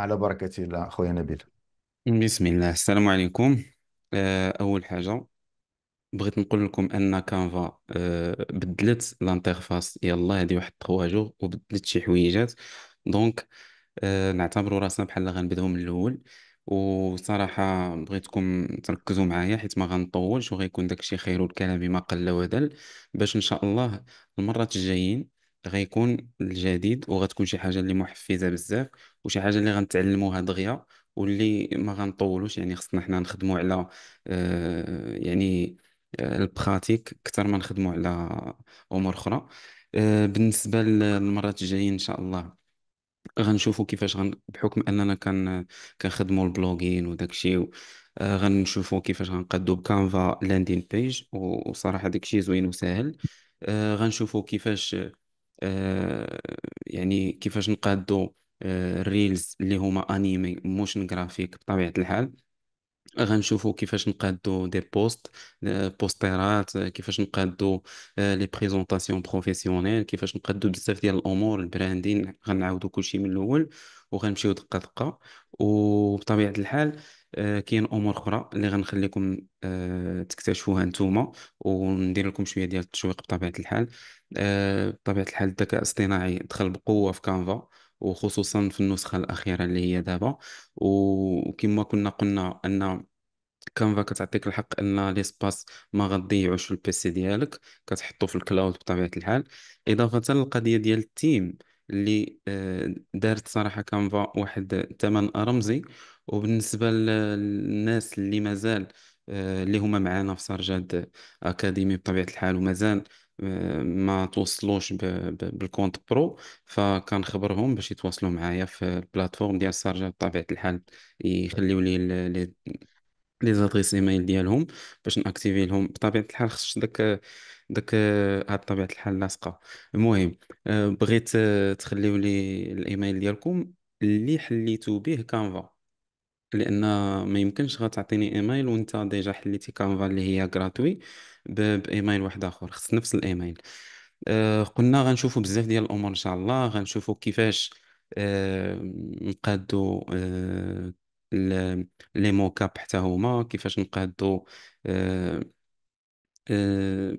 على بركة الله أخويا نبيل بسم الله السلام عليكم آه، أول حاجة بغيت نقول لكم أن كانفا آه، بدلت الانترفاس يلا هذه واحد تخواجو وبدلت شي حويجات دونك آه، نعتبروا راسنا بحال غنبداو من الأول وصراحة بغيتكم تركزوا معايا حيت ما غنطولش وغيكون داكشي خير الكلام ما قل ودل باش إن شاء الله المرات الجايين غيكون الجديد وغتكون شي حاجه اللي محفزه بزاف وشي حاجه اللي غنتعلموها دغيا واللي ما غنطولوش يعني خصنا حنا نخدمو على آه يعني آه، البخاتيك اكثر ما نخدمو على امور اخرى آه بالنسبه للمرات الجايين ان شاء الله غنشوفوا كيفاش غن بحكم اننا كان كنخدموا البلوغين وداك الشيء آه، غنشوفوا كيفاش غنقادو بكانفا لاندين بيج وصراحه داك الشيء زوين وسهل آه، غنشوفوا كيفاش آه، يعني كيفاش نقادو آه، الريلز اللي هما انيمي موشن جرافيك بطبيعة الحال غنشوفو كيفاش نقادو دي بوست آه، بوسترات كيفاش نقادو لي بريزونطاسيون بروفيسيونيل كيفاش نقادو بزاف ديال الامور البراندين غنعاودو كلشي من الاول وغنمشيو دقه دقه وبطبيعه الحال آه، كاين امور اخرى اللي غنخليكم آه، تكتشفوها نتوما وندير لكم شويه ديال التشويق بطبيعه الحال آه، بطبيعه الحال الذكاء الاصطناعي دخل بقوه في كانفا وخصوصا في النسخه الاخيره اللي هي دابا وكما كنا قلنا ان كانفا كتعطيك الحق ان ليسباس ما غضيعوش في البيسي ديالك كتحطو في الكلاود بطبيعه الحال اضافه للقضيه ديال التيم اللي دارت صراحه كانفا واحد الثمن رمزي وبالنسبة للناس اللي مازال آه، اللي هما معانا في سرجاد أكاديمي بطبيعة الحال ومازال آه، ما توصلوش ب- بالكونت برو فكنخبرهم باش يتواصلوا معايا في البلاتفورم ديال سرجاد بطبيعة الحال يخليو لي لي- زادريس ايميل ديالهم باش ناكتيفي لهم بطبيعه الحال خص داك داك هاد بطبيعه الحال لاصقه المهم آه، بغيت تخليو لي الايميل ديالكم اللي حليتو به كانفا لان ما يمكنش غتعطيني ايميل وانت ديجا حليتي كانفا اللي هي غراتوي ب- بايميل واحد اخر خص نفس الايميل آه، قلنا غنشوفوا بزاف ديال الامور ان شاء الله غنشوفوا كيفاش آه، نقادو آه، لي موكاب حتى هما كيفاش نقادو آه،, آه،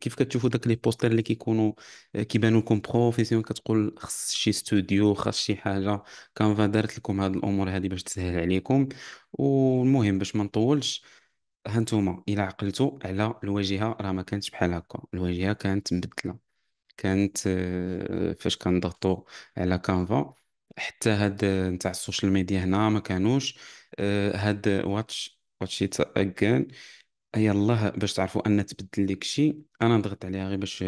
كيف كتشوفوا داك لي بوستر اللي كيكونوا آه، كيبانوا لكم بروفيسيون كتقول خص شي ستوديو خص شي حاجه كانفا دارت لكم هاد الامور هادي باش تسهل عليكم والمهم باش ما نطولش هانتوما الى عقلتوا على الواجهه راه ما كانتش بحال هكا الواجهه كانت مبدله كانت آه، فاش كنضغطوا على كانفا حتى هاد آه، نتاع السوشيال ميديا هنا ما كانوش هاد واتش واتش ات اجين اي الله باش تعرفوا ان تبدل لك شيء انا نضغط عليها غير باش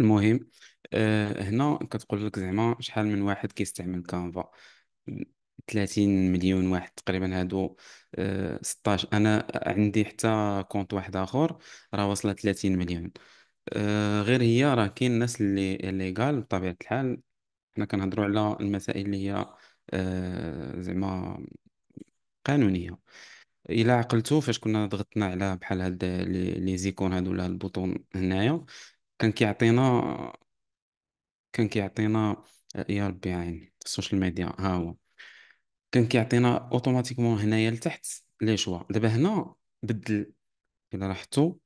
المهم آه، هنا كتقول لك زعما شحال من واحد كيستعمل كانفا 30 مليون واحد تقريبا هادو آه، 16 انا عندي حتى كونت واحد اخر راه واصله 30 مليون آه، غير هي راه كاين الناس اللي اللي قال بطبيعة الحال حنا كنهضروا على المسائل اللي هي آه، زعما قانونية الا عقلتو فاش كنا ضغطنا على بحال هاد لي زيكون هادو ولا البوطون هنايا كان كيعطينا كان كيعطينا آه، يا ربي عين السوشيال ميديا ها هو كان كيعطينا اوتوماتيكمون هنايا لتحت لي شوا دابا هنا بدل الا رحتو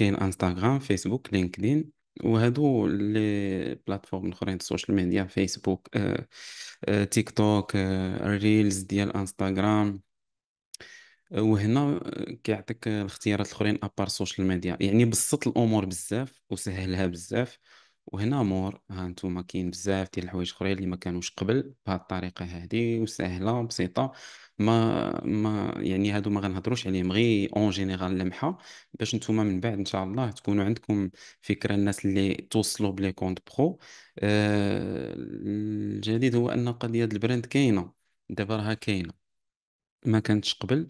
كاين انستغرام فيسبوك لينكدين وهادو لي بلاتفورم الاخرين السوشيال ميديا فيسبوك تيك توك ريلز ديال انستغرام وهنا آه، كيعطيك الاختيارات الاخرين ابار السوشيال ميديا يعني بسط الامور بزاف وسهلها بزاف وهنا مور ها نتوما كاين بزاف ديال الحوايج اخرين اللي ما كانوش قبل بهاد الطريقه هذه وسهله بسيطه ما ما يعني هادو ما غنهضروش عليهم غير اون جينيرال لمحه باش نتوما من بعد ان شاء الله تكونوا عندكم فكره الناس اللي توصلوا بلي كونت برو آه الجديد هو ان قضيه البراند كاينه دابا راها كاينه ما كانتش قبل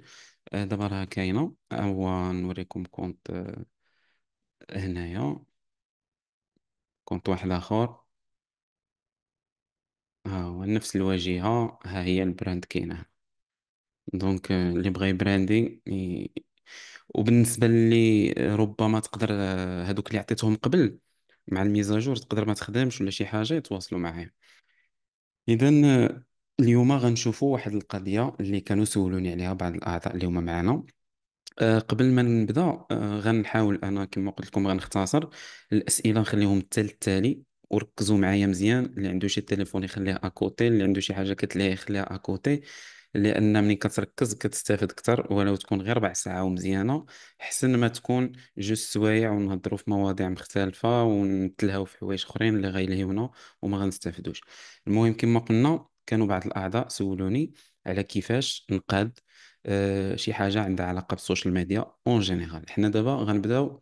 آه دابا راها كاينه هو نوريكم كونت آه هنايا كونت واحد اخر ها هو نفس الواجهه ها هي البراند كاينه دونك آه، اللي بغى يبراندي وبالنسبه اللي آه، ربما تقدر هذوك آه، اللي عطيتهم قبل مع الميزاجور تقدر ما تخدمش ولا شي حاجه يتواصلوا معايا اذا اليوم غنشوفوا واحد القضيه اللي كانوا سولوني عليها بعض الاعضاء اللي هما معنا قبل ما نبدا غنحاول انا كما قلت لكم غنختصر الاسئله نخليهم حتى التالي وركزوا معايا مزيان اللي عنده شي تليفون يخليه اكوتي اللي عنده شي حاجه كتليه يخليها اكوتي لان ملي كتركز كتستافد اكثر ولو تكون غير ربع ساعه ومزيانه حسن ما تكون جوج سوايع ونهضروا في مواضيع مختلفه ونتلهاو في حوايج اخرين اللي غيلهيونا وما غنستافدوش المهم كما قلنا كانوا بعض الاعضاء سولوني على كيفاش نقاد أه شي حاجه عندها علاقه بالسوشيال ميديا اون جينيرال حنا دابا غنبداو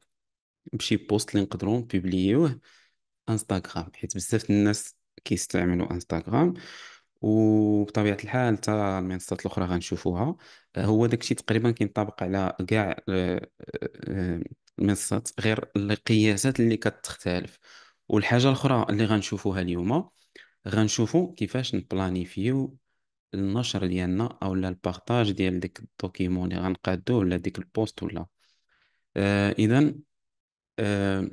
بشي بوست اللي نقدروا نبيبليوه انستغرام حيت بزاف الناس كيستعملوا انستغرام وبطبيعه الحال حتى المنصات الاخرى غنشوفوها آه، هو داكشي تقريبا كينطبق على كاع آه، آه، المنصات غير القياسات اللي كتختلف والحاجه الاخرى اللي غنشوفوها اليوم غنشوفو كيفاش نبلانيفيو النشر ديالنا او لا البارطاج ديال ديك الدوكيمون اللي غنقادو ولا ديك البوست ولا آه اذا آه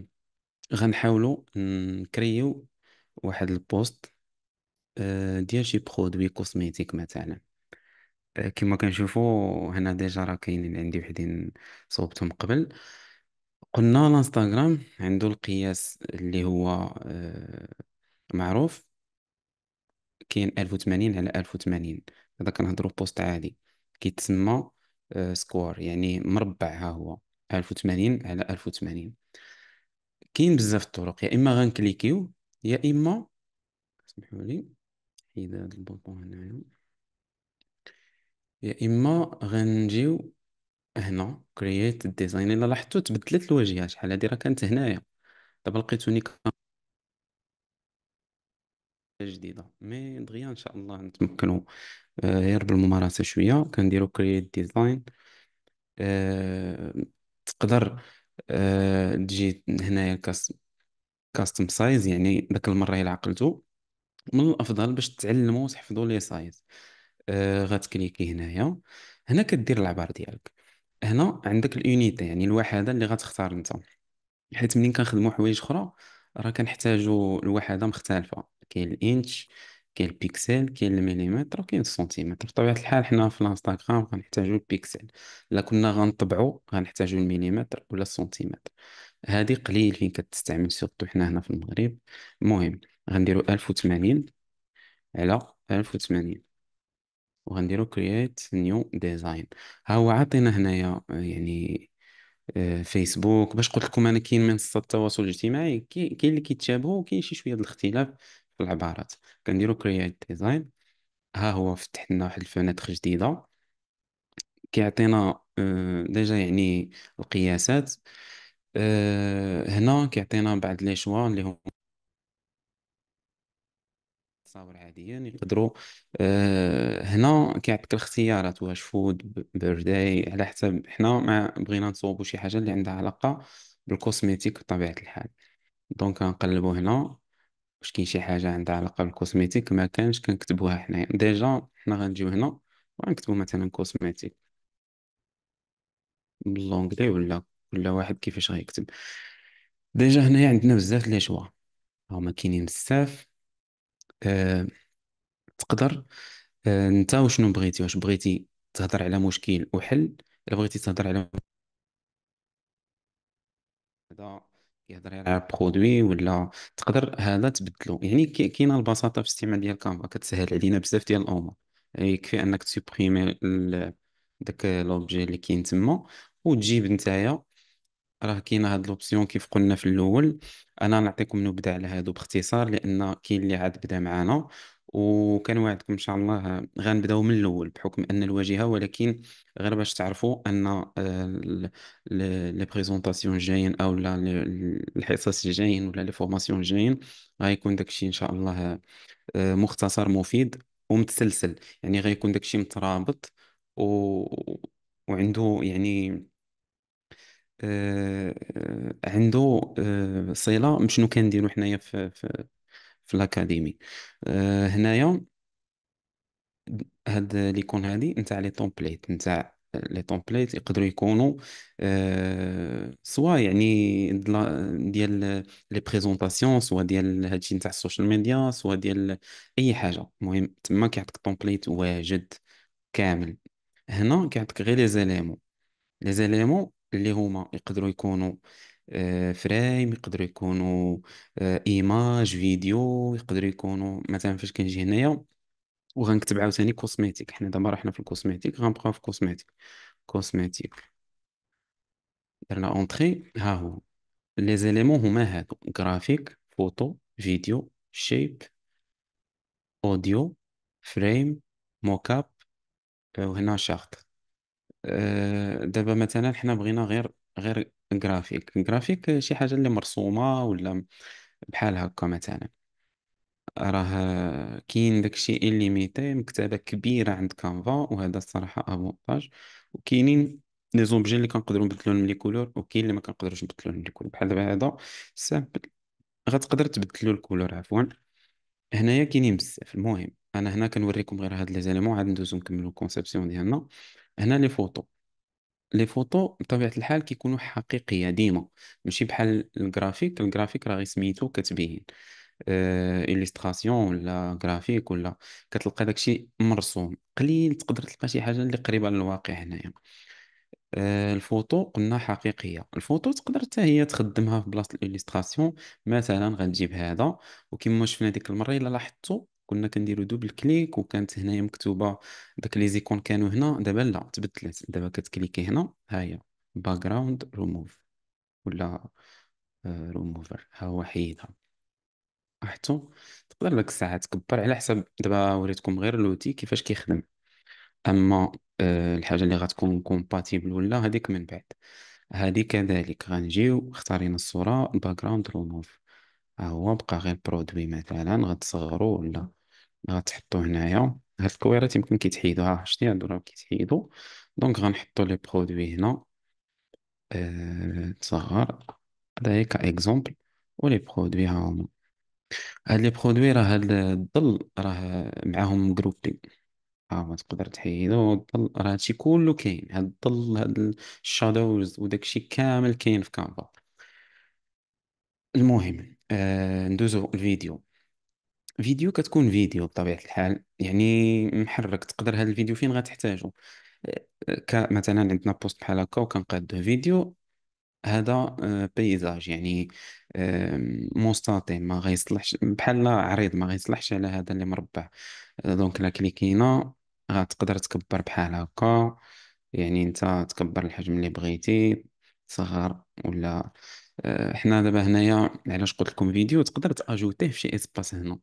غنحاولوا نكريو واحد البوست آه، ديال شي برودوي كوزميتيك مثلا آه، كما كنشوفوا هنا ديجا راه كاينين عندي وحدين صوبتهم قبل قلنا الانستغرام عنده القياس اللي هو آه، معروف كاين 1080 على 1080 هذا كنهضروا بوست عادي كيتسمى سكوار يعني مربع ها هو 1080 على 1080 كاين بزاف الطرق يا اما غنكليكيو يا اما سمحوا لي نحيد هاد البوطون هنايا يا اما غنجيو هنا كرييت ديزاين الا لاحظتو تبدلت الواجهه شحال هادي راه كانت هنايا دابا لقيتوني جديده مي دغيا ان شاء الله نتمكنوا آه، غير بالممارسه شويه كنديروا كرييت ديزاين أه... تقدر أه... تجي هنايا كاستم سايز يعني داك المره الا عقلتو من الافضل باش تعلموا تحفظوا لي سايز آه غتكليكي هنايا هنا كدير العبار ديالك هنا عندك اليونيتي يعني الوحده اللي غتختار انت حيت منين كنخدموا حوايج اخرى راه كنحتاجوا الوحده مختلفه كاين الانش كاين البيكسل كاين المليمتر وكاين السنتيمتر بطبيعه الحال حنا في الانستغرام غنحتاجو البيكسل الا كنا غنطبعو غنحتاجو المليمتر ولا السنتيمتر هادي قليل فين كتستعمل سورتو حنا هنا في المغرب المهم غنديرو ألف وثمانين على ألف وثمانين وغنديرو كرييت نيو ديزاين ها هو عاطينا هنايا يعني فيسبوك آه، باش قلت لكم انا كاين منصات التواصل الاجتماعي كاين اللي كيتشابهوا وكاين شي شويه د الاختلاف في العبارات كنديرو كرييت ديزاين ها هو فتحنا واحد الفنادق جديده كيعطينا آه، ديجا يعني القياسات آه، هنا كيعطينا بعض لي شوا اللي هما الصابر عاديين يقدروا أه هنا كيعطيك الاختيارات واش فود بيرداي على حسب حنا ما بغينا نصوبوا شي حاجه اللي عندها علاقه بالكوسميتيك بطبيعه الحال دونك غنقلبو هنا واش كاين شي حاجه عندها علاقه بالكوسميتيك ما كانش كنكتبوها حنايا ديجا حنا غنجيو هنا وغنكتبوا مثلا كوسميتيك باللونغلي ولا كل واحد كيفاش غيكتب ديجا هنايا عندنا بزاف لي شوا هما كاينين بزاف آه، تقدر آه، انت وشنو بغيتي واش بغيتي تهضر على مشكل وحل الا بغيتي تهضر على هذا يهضر على برودوي ولا تقدر هذا تبدلو يعني كاينه البساطه في الاستعمال ديال كانفا كتسهل علينا بزاف ديال الامور يكفي يعني انك تسوبريمي داك لوبجي اللي كاين تما وتجيب نتايا راه كاينه هاد لوبسيون كيف قلنا في الاول انا نعطيكم نبدا على هادو باختصار لان كاين اللي عاد بدا معانا وعدكم ان شاء الله غنبداو من الاول بحكم ان الواجهه ولكن غير باش تعرفوا ان آه، لي بريزونطاسيون جايين او لا الحصص الجايين ولا لي فورماسيون الجايين غيكون داكشي ان شاء الله آه، مختصر مفيد ومتسلسل يعني غيكون داكشي مترابط و... وعنده يعني آه،, آه، عنده آه، صلة بشنو كنديرو حنايا في في في الأكاديمي آه، هنايا هاد ليكون هادي نتاع لي تومبليت نتاع لي تومبليت يقدروا يكونوا سوا يعني ديال لي بريزونطاسيون سوا ديال هادشي نتاع السوشيال ميديا سوا ديال اي حاجه المهم تما كيعطيك تومبليت واجد كامل هنا كيعطيك غير لي زيليمون لي زيليمون اللي هما يقدروا يكونوا آه، فريم يقدروا يكونوا آه، ايماج فيديو يقدروا يكونوا مثلا فاش كنجي هنايا وغنكتب عاوتاني كوسميتيك حنا دابا راه حنا في الكوسميتيك غنبقاو في كوسميتيك كوسميتيك درنا اونتري ها هو لي زيليمون هما هادو جرافيك فوتو فيديو شيب اوديو فريم موكاب وهنا شارت آه، دابا مثلا حنا بغينا غير غير جرافيك جرافيك شي حاجه اللي مرسومه ولا بحال هكا مثلا راه كاين داكشي الليميتي مكتبه كبيره عند كانفا وهذا الصراحه افونتاج وكاينين لي زوبجي اللي كنقدروا نبدلو لهم لي كولور وكاين اللي ما كنقدروش نبدلو لهم لي كولور بحال دابا هذا سامبل غتقدر تبدلو الكولور عفوا هنايا كاينين بزاف المهم انا هنا كنوريكم غير هاد لي زيليمون عاد ندوزو نكملو الكونسيبسيون ديالنا هنا لي فوتو لي فوتو بطبيعة الحال كيكونوا حقيقية ديما ماشي بحال الجرافيك الجرافيك راه غير سميتو كتبين إليستراسيون آه، ولا جرافيك ولا كتلقى داكشي مرسوم قليل تقدر تلقى شي حاجة اللي قريبة للواقع هنايا آه، الفوتو قلنا حقيقية الفوتو تقدر حتى هي تخدمها في بلاصة الإليستراسيون مثلا غنجيب هذا وكما شفنا ديك المرة إلا لاحظتو كنا كنديرو دوبل كليك وكانت هنايا مكتوبه داك لي زيكون كانوا هنا دابا لا تبدلت دابا كتكليكي هنا ها هي باك جراوند ريموف ولا ريموفر آه، ها هو حيدها حتى تقدر لك الساعه تكبر على حسب دابا وريتكم غير لوتي كيفاش كيخدم اما آه، الحاجه اللي غتكون كومباتيبل ولا هذيك من بعد هذه كذلك غنجيو اختارينا الصوره باك جراوند ريموف اه، هو بقى غير برودوي مثلا غتصغرو ولا اه. غتحطو هنايا هاد الكويرات يمكن ها شتي هادو راه كيتحيدو دونك غنحطو لي برودوي هنا اه، تصغر هذا كاكزومبل لي برودوي ها هما هاد لي برودوي راه هاد الظل راه معاهم مجروبي ها هو تقدر تحيدو الظل راه هادشي كله كاين هاد الظل هاد الشادوز و داكشي كامل كاين في كانفا المهم آه، ندوزو الفيديو فيديو كتكون فيديو بطبيعة الحال يعني محرك تقدر هذا الفيديو فين غتحتاجو آه، مثلا عندنا بوست بحال هكا وكنقادو فيديو هذا آه، بيزاج يعني مستطيل ما غيصلحش بحال لا عريض ما غيصلحش على هذا اللي مربع دونك لا كليكينا غتقدر تكبر بحال هكا يعني انت تكبر الحجم اللي بغيتي صغر ولا آه، حنا دابا هنايا علاش قلت لكم فيديو تقدر تاجوتيه في شي اسباس هنا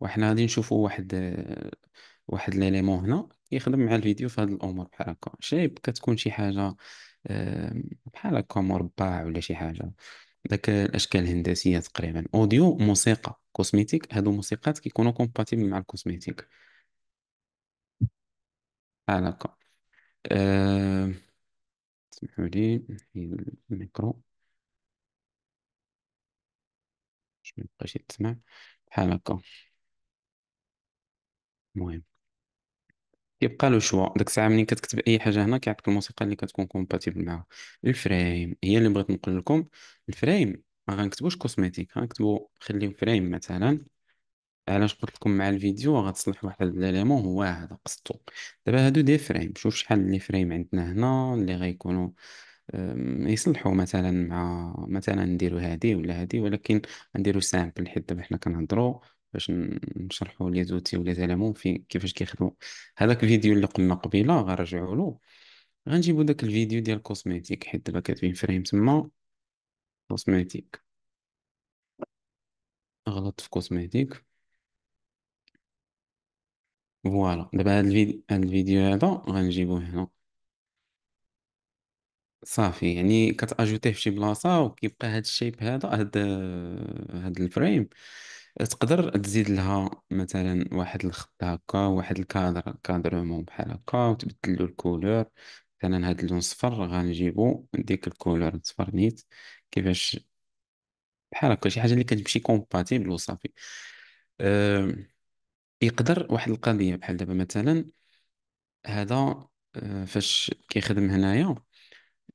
وحنا غادي نشوفوا واحد آه، واحد ليليمون هنا يخدم مع الفيديو في هاد الامور بحال هكا شايب كتكون شي حاجه آه، بحال هكا مربع ولا شي حاجه داك الاشكال الهندسيه تقريبا اوديو موسيقى كوسميتيك هادو موسيقات كيكونوا كومباتيبل مع الكوسميتيك بحال هكا أه... سمحوا لي الميكرو باش ما يتسمع بحال هكا المهم كيبقى لو شوا داك الساعه ملي كتكتب اي حاجه هنا كيعطيك الموسيقى اللي كتكون كومباتيبل معها الفريم هي اللي بغيت نقول لكم الفريم ما غنكتبوش كوسميتيك غنكتبو خليو فريم مثلا علاش قلت لكم مع الفيديو غتصلح واحد الاليمون هو هذا قصدو دابا هادو دي فريم شوف شحال لي فريم عندنا هنا اللي غيكونوا يصلحوا مثلا مع مثلا نديرو هادي ولا هادي ولكن نديرو سامبل حيت دابا حنا كنهضروا باش نشرحوا نشرحو لي زوتي ولا زلمو في كيفاش كيخدمو هذاك الفيديو اللي قلنا قبيله غنرجعوا له غنجيبو داك الفيديو ديال كوزميتيك حيت دابا كاتبين فريم تما كوزميتيك غلط في كوزميتيك فوالا دابا هاد الفيديو هاد الفيديو هذا غنجيبوه هنا صافي يعني كتاجوتيه في شي بلاصه وكيبقى هاد الشيب هذا هاد هاد الفريم تقدر تزيد لها مثلا واحد الخط هكا واحد الكادر كادر عموم بحال هكا وتبدل له الكولور مثلا هاد اللون صفر غنجيبو ديك الكولور صفر نيت كيفاش بحال هكا شي حاجه اللي كتمشي كومباتيبل وصافي أه يقدر واحد القضيه بحال دابا مثلا هذا أه، فاش كيخدم هنايا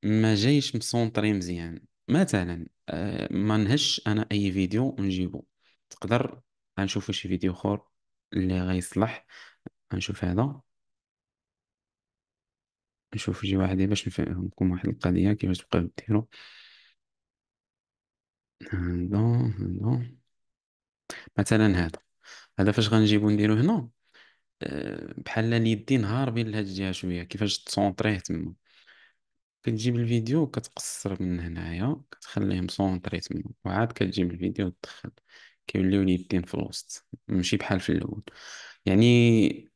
ما جايش مسونطري مزيان مثلا آه، ما نهش انا اي فيديو ونجيبو تقدر غنشوفو شي فيديو اخر اللي غيصلح غنشوف هذا نشوف شي واحد باش نفهمكم واحد القضيه كيفاش تبقاو ديرو هذا هذا مثلا هذا هذا فاش غنجيبو نديرو هنا آه، بحال اليدين نهار بين لهاد الجهه شويه كيفاش تسونطريه تما كتجيب الفيديو وكتقصر من هنايا كتخليه مسونطري تما وعاد كتجيب الفيديو وتدخل كيوليو اليدين في الوسط ماشي بحال في الاول يعني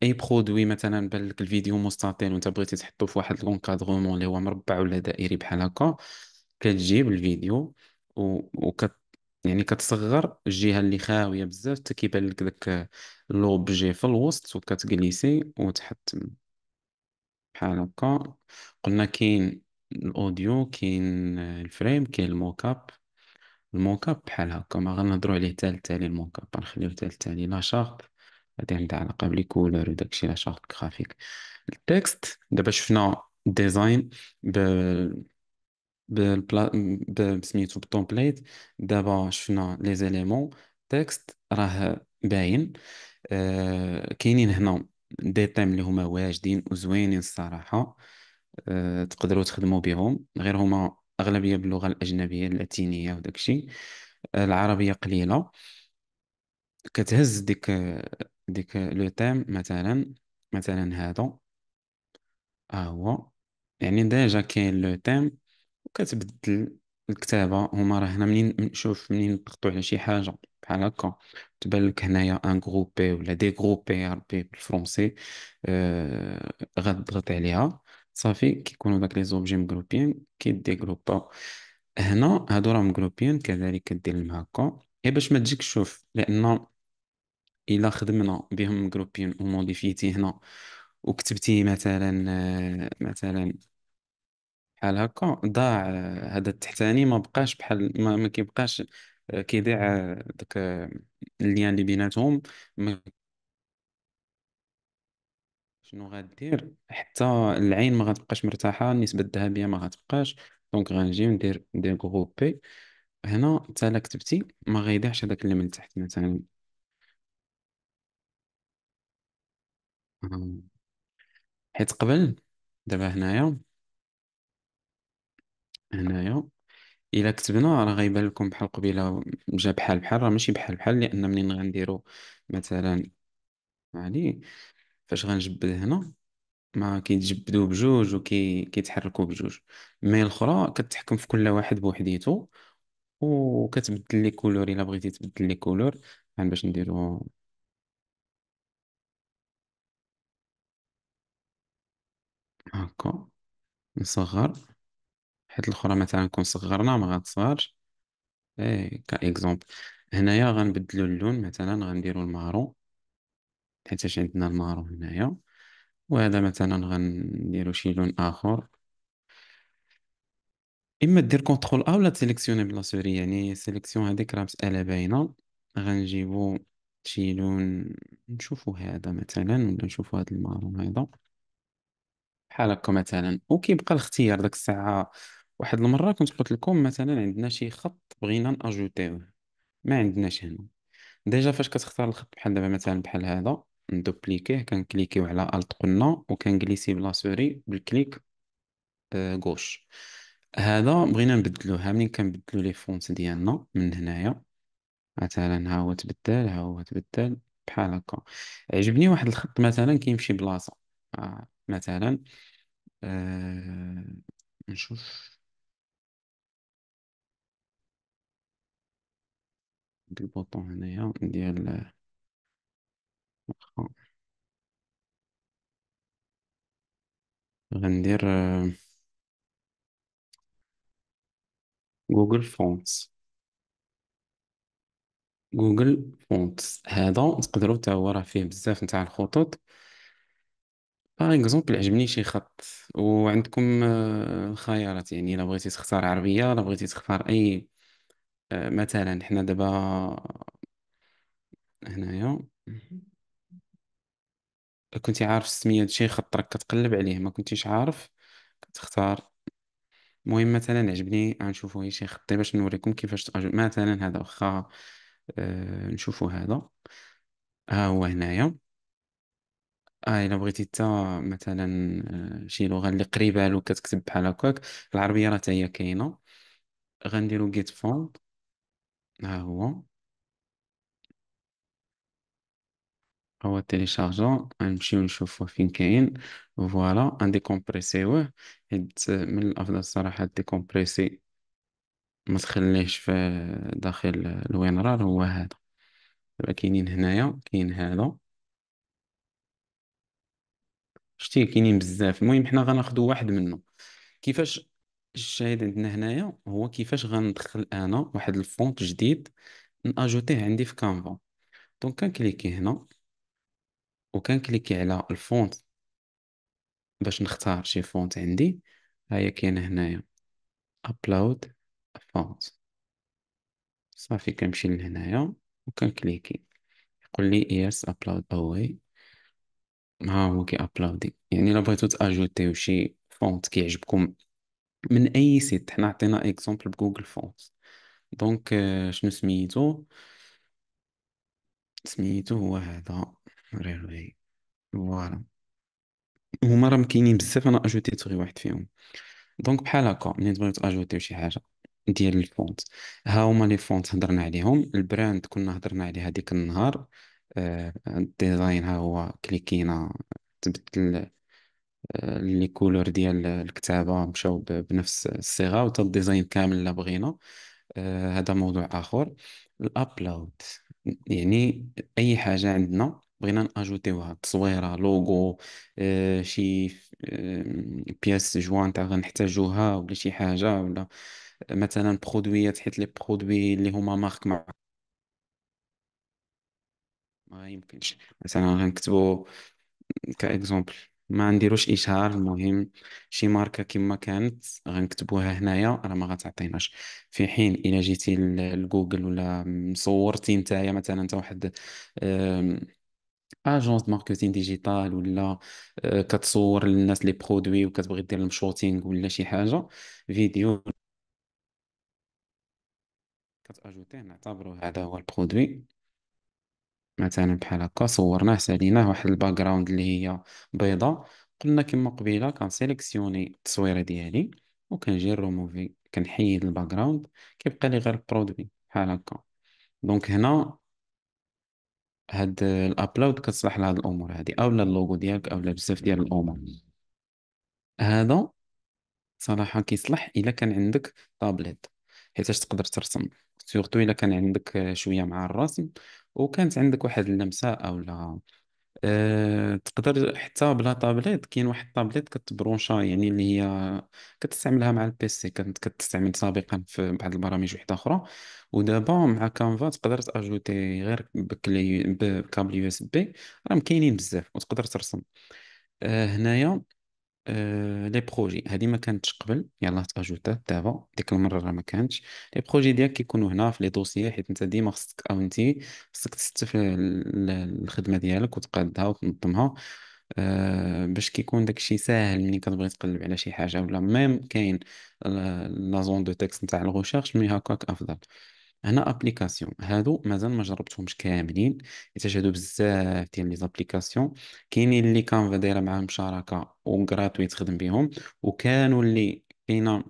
اي برودوي مثلا بان لك الفيديو مستطيل وانت بغيتي تحطو في واحد لونكادغومون اللي هو مربع ولا دائري بحال هكا كتجيب الفيديو و... وكت يعني كتصغر الجهه اللي خاويه بزاف حتى كيبان لك داك لوبجي في الوسط وكتجليسي وتحط بحال هكا قلنا كاين الاوديو كاين الفريم كاين الموكاب الموكاب بحال هكا ما غنهضروا عليه حتى التالي الموكاب غنخليوه حتى التالي لا شارت هادي عندها علاقه بلي كولور وداكشي لا شارت غرافيك التكست دابا شفنا ديزاين ب بالبلا ب- بسميتو بالتومبليت دابا شفنا لي زيليمون تكست راه باين آه كاينين هنا دي تيم اللي هما واجدين وزوينين الصراحه آه، تقدروا تخدموا بهم غير هما اغلبيه باللغه الاجنبيه اللاتينيه وداك الشيء آه، العربيه قليله كتهز ديك ديك لو تيم مثلا مثلا هذا ها هو يعني ديجا كاين لو تيم وكتبدل الكتابه هما راه هنا منين نشوف منين نضغطوا على شي حاجه بحال هكا تبان لك هنايا ان غروبي ولا دي غروبي يا ربي بالفرونسي آه غتضغط عليها صافي كيكونوا داك لي زوبجي كيدي كيديغروباو هنا هادو راه مجروبين كذلك كدير لهم هكا اي باش ما تجيك شوف لان الا خدمنا بهم مجروبين وموديفيتي هنا وكتبتي مثلا مثلا بحال هكا ضاع هذا التحتاني ما بقاش بحال ما, ما كيبقاش كيضيع داك اللين اللي بيناتهم ما شنو غادير حتى العين ما غتبقاش مرتاحه النسبه الذهبيه ما غتبقاش دونك غنجي ندير ندير غروبي هنا حتى لا كتبتي ما غيضيعش هذاك اللي من تحت مثلا آه. حيت قبل دابا هنايا هنايا الا كتبنا راه غيبان لكم بحال قبيله جا بحال بحال راه ماشي بحال بحال لان منين غنديرو مثلا هادي فاش غنجبد هنا ما كيتجبدوا بجوج كيتحركوا بجوج مي الاخرى كتحكم في كل واحد بوحديته وكتبدل لي كولور الا بغيتي تبدل لي كولور بحال باش نديرو هاكا نصغر حيت الاخرى مثلا كون صغرنا ما غتصغرش اي كاكزومبل هنايا غنبدلو اللون مثلا غنديرو المارون حيتاش عندنا المارو هنايا وهذا مثلا غنديرو شي لون اخر اما دير كونترول ا ولا سيليكسيوني بلا سوري يعني سيليكسيون هذيك راه مساله باينه غنجيبو شي لون نشوفو هذا مثلا ولا نشوفو هذا المارون هيدا بحال هكا مثلا وكيبقى الاختيار داك الساعه واحد المره كنت قلت لكم مثلا عندنا شي خط بغينا ناجوتيوه ما عندناش هنا ديجا فاش كتختار الخط بحال دابا مثلا بحال هذا ندوبليكيه كنكليكيو على الت قلنا وكنجليسي بلا سوري بالكليك آه، غوش هذا بغينا نبدلوها ملي كنبدلو لي فونت ديالنا من هنايا مثلا ها هو تبدل ها هو تبدل بحال هكا عجبني واحد الخط مثلا كيمشي بلاصه آه مثلا آه نشوف البوطون هنايا ديال غندير آه، جوجل فونتس جوجل فونتس هذا تقدروا تا هو راه فيه بزاف نتاع الخطوط باغ اكزومبل عجبني شي خط وعندكم آه، خيارات يعني الا بغيتي تختار عربية الا بغيتي تختار اي آه، مثلا حنا دابا هنايا كنتي عارف السميه شي خط راك كتقلب عليه ما كنتيش عارف كتختار المهم مثلا عجبني غنشوفو هي شي خطي باش نوريكم كيفاش تأجو- مثلا هذا واخا آه، نشوفو هذا ها هو هنايا اه الا بغيتي تا مثلا آه، شي لغه اللي قريبه له كتكتب بحال هكاك العربيه راه حتى هي كاينه غنديرو جيت فونت ها هو هو تيليشارجون غنمشيو نشوفوه فين كاين فوالا انديكومبريسيوه حيت من الافضل الصراحه ديكومبريسي ما تخليهش في داخل الوينرار هو هذا دابا كاينين هنايا كاين هذا شتي كاينين بزاف المهم حنا غناخدو واحد منه كيفاش الشاهد عندنا هنايا هو كيفاش غندخل انا واحد الفونت جديد ناجوتيه عندي في كانفا دونك كنكليكي هنا كليكي على الفونت باش نختار شي فونت عندي هيا كاين كاينه هنايا ابلود فونت صافي كنمشي لهنايا كليكي يقول لي يس ابلود اواي ها هو كي ابلودي يعني لو بغيتو تاجوتيو شي فونت كيعجبكم من اي سيت حنا عطينا اكزومبل بجوجل فونت دونك آه، شنو سميتو سميتو هو هذا فريغي فوالا هما راهم كاينين بزاف انا اجوتيت تغي واحد فيهم دونك بحال هكا ملي تبغيو تاجوتيو شي حاجه ديال الفونت ها هما لي فونت هضرنا عليهم البراند كنا هضرنا عليه هذيك النهار آه، الديزاين ها هو كليكينا تبدل آه، لي كولور ديال الكتابه مشاو بنفس الصيغه وتا الديزاين كامل لا بغينا آه، هذا موضوع اخر الابلود يعني اي حاجه عندنا بغينا ناجوتيوها تصويره لوغو آه، شي آه، بياس تاع غنحتاجوها ولا شي حاجه ولا مثلا برودويات حيت لي برودوي اللي هما مارك مع ما يمكنش مثلا غنكتبو كاكزومبل ما نديروش اشهار المهم شي ماركه كما كانت غنكتبوها هنايا راه ما غتعطيناش في حين الا جيتي لجوجل ولا صورتي نتايا مثلا انت واحد آم، اجونس ماركتين ماركتينغ ديجيتال ولا كتصور للناس لي برودوي وكتبغي دير لهم شوتينغ ولا شي حاجه فيديو كتاجوتيه نعتبرو هذا هو البرودوي مثلا بحال هكا صورناه ساليناه واحد جراوند اللي هي بيضة قلنا كما قبيله كنسيليكسيوني التصويره ديالي وكنجي ريموفي كنحيد جراوند كيبقى لي غير البرودوي بحال هكا دونك هنا هاد الابلود كتصلح لهاد الامور هادي اولا اللوغو ديالك اولا بزاف ديال الامور هذا صراحه كيصلح الا كان عندك طابلت حيتاش تقدر ترسم سورتو الا كان عندك شويه مع الرسم وكانت عندك واحد اللمسه اولا آه، تقدر حتى بلا طابليت كاين واحد الطابليت كتبرونشا يعني اللي هي كتستعملها مع البي سي كانت كتستعمل سابقا في بعض البرامج وحده اخرى ودابا مع كانفا تقدر تاجوتي غير بكلي بكابل يو اس بي راهم كاينين بزاف وتقدر ترسم آه، هنايا آه، لي بروجي هذه ما كانتش قبل يلاه تاجوتا دابا ديك المره راه ما كانتش لي بروجي ديالك كيكونوا هنا في لي دوسيي حيت انت ديما خصك او انت خصك تستف الخدمه ديالك وتقادها وتنظمها آه، باش كيكون داكشي ساهل ملي كتبغي تقلب على شي حاجه ولا ميم كاين لا زون دو تيكست نتاع الغوشيرش مي هكاك افضل هنا ابليكاسيون هادو مازال ما جربتهمش كاملين حيت هادو بزاف ديال لي زابليكاسيون كاينين اللي كانفا دايره معاهم شراكه وغراتوي تخدم بهم وكانوا اللي كاينه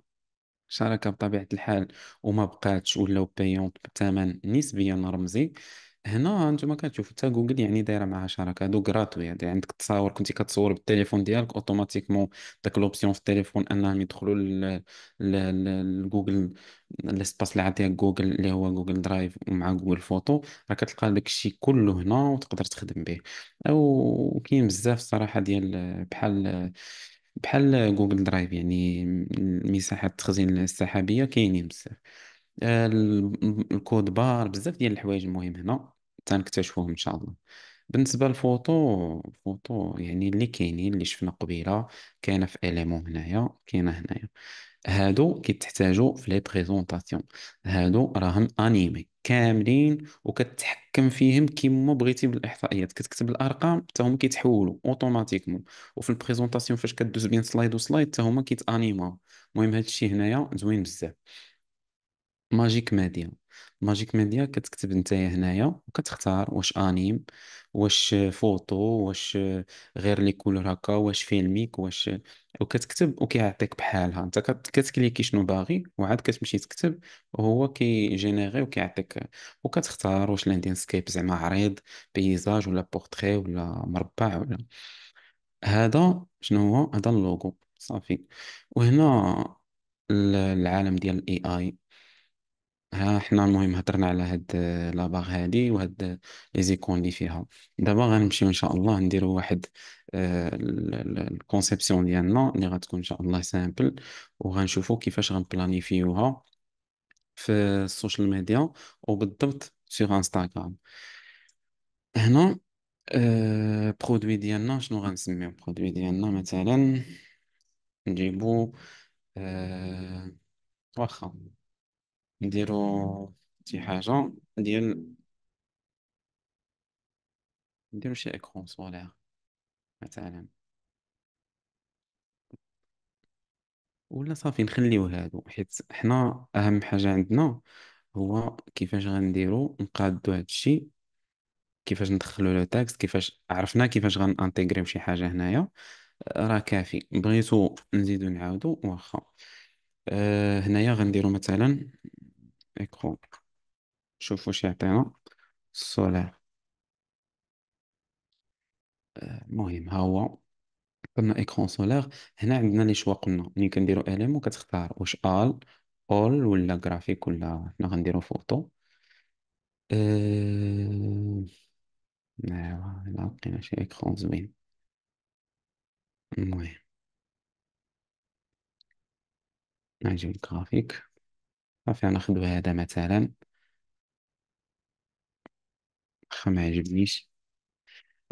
شراكه بطبيعه الحال وما بقاتش ولاو بايون بثمن نسبيا رمزي هنا انتما كتشوفوا حتى جوجل يعني دايره معها شراكه هادو غراتوي يعني عندك تصاور كنتي كتصور بالتليفون ديالك اوتوماتيكمون داك لوبسيون في التليفون انهم يدخلوا ل- ل- لجوجل الاسباس اللي عطيها جوجل اللي هو جوجل درايف ومع جوجل فوتو راه كتلقى داك الشيء كله هنا وتقدر تخدم به او كاين بزاف الصراحه ديال بحال بحال جوجل درايف يعني مساحه التخزين السحابيه كاينين بزاف آه، الكود بار بزاف ديال الحوايج المهم هنا تنكتشفوهم ان شاء الله بالنسبه للفوتو فوتو يعني اللي كاينين اللي شفنا قبيله كاينه في اليمون هنايا كاينه هنايا هادو كيتحتاجوا في لي بريزونطاسيون هادو راهم انيمي كاملين وكتحكم فيهم كيما بغيتي بالاحصائيات كتكتب الارقام حتى هما كيتحولوا اوتوماتيكمون وفي البريزونطاسيون فاش كدوز بين سلايد وسلايد حتى هما كيتانيما المهم هادشي هنايا زوين بزاف ماجيك ميديا ماجيك ميديا كتكتب نتايا هنايا وكتختار واش انيم واش فوتو واش غير لي كولور هكا واش فيلميك واش وكتكتب وكيعطيك بحالها انت كتكليكي شنو باغي وعاد كتمشي تكتب وهو جينيري وكيعطيك وكتختار واش سكيب زعما عريض بيزاج ولا بورتري ولا مربع ولا هذا شنو هو هذا اللوغو صافي وهنا العالم ديال الاي اي ها حنا المهم هضرنا على هاد لاباغ هادي وهاد لي زيكون اللي فيها دابا غنمشيو ان شاء الله نديرو واحد آه، الكونسيبسيون ديالنا اللي غتكون ان شاء الله سامبل وغنشوفو كيفاش غنبلانيفيوها في السوشيال ميديا وبالضبط سيغ انستغرام هنا أه برودوي ديالنا شنو غنسميو برودوي ديالنا مثلا نجيبو أه واخا نديرو شي حاجة ديال نديرو شي اكرون صغير مثلا ولا صافي نخليو هادو حيت حنا اهم حاجة عندنا هو كيفاش غنديرو نقادو هادشي كيفاش ندخلو لو تاكس كيفاش عرفنا كيفاش غنانتيغريو شي حاجة هنايا راه كافي بغيتو نزيدو نعاودو واخا أه هنايا غنديرو مثلا ايكرون شوف واش يعطينا السولير المهم ها هو قلنا ايكرون سولار هنا عندنا لي شوا قلنا ملي كنديرو اليمون كتختار واش ال اول ولا جرافيك ولا حنا غنديرو فوتو ايوا أه... الا نعم، لقينا شي ايكرون زوين المهم نجي الجرافيك صافي غناخدو هذا مثلا واخا ما عجبنيش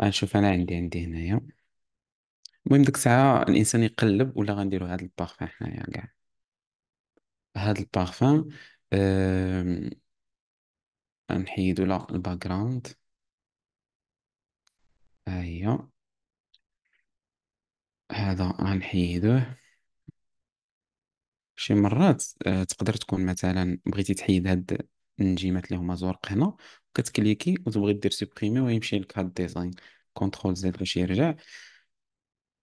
غنشوف آه، انا عندي عندي هنايا المهم ديك الساعه الانسان يقلب ولا غنديرو هاد البارفان حنايا كاع هاد البارفان أم، غنحيدو لا الباك جراوند ها هي هذا غنحيدوه شي مرات آه، تقدر تكون مثلا بغيتي تحيد هاد النجيمات اللي هما زرق هنا كتكليكي وتبغي دير سوبريمي ويمشي لك هاد ديزاين كونترول زد باش يرجع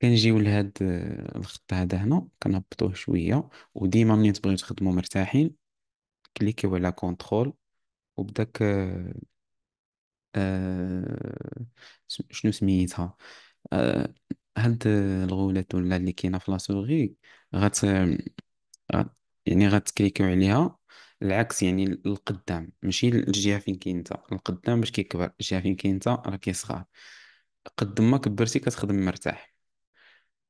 كنجيو لهاد آه، الخط هذا هنا كنهبطوه شويه وديما ملي تبغيو تخدمو مرتاحين كليكيو على كونترول وبداك آه، آه، شنو سميتها آه، هاد الغولات ولا اللي كاينه في لاسوغي غات يعني غتكليكيو عليها العكس يعني القدام ماشي الجهه فين كاين انت القدام باش كيكبر الجهه فين كاين انت راه كيصغر قد ما كبرتي كتخدم مرتاح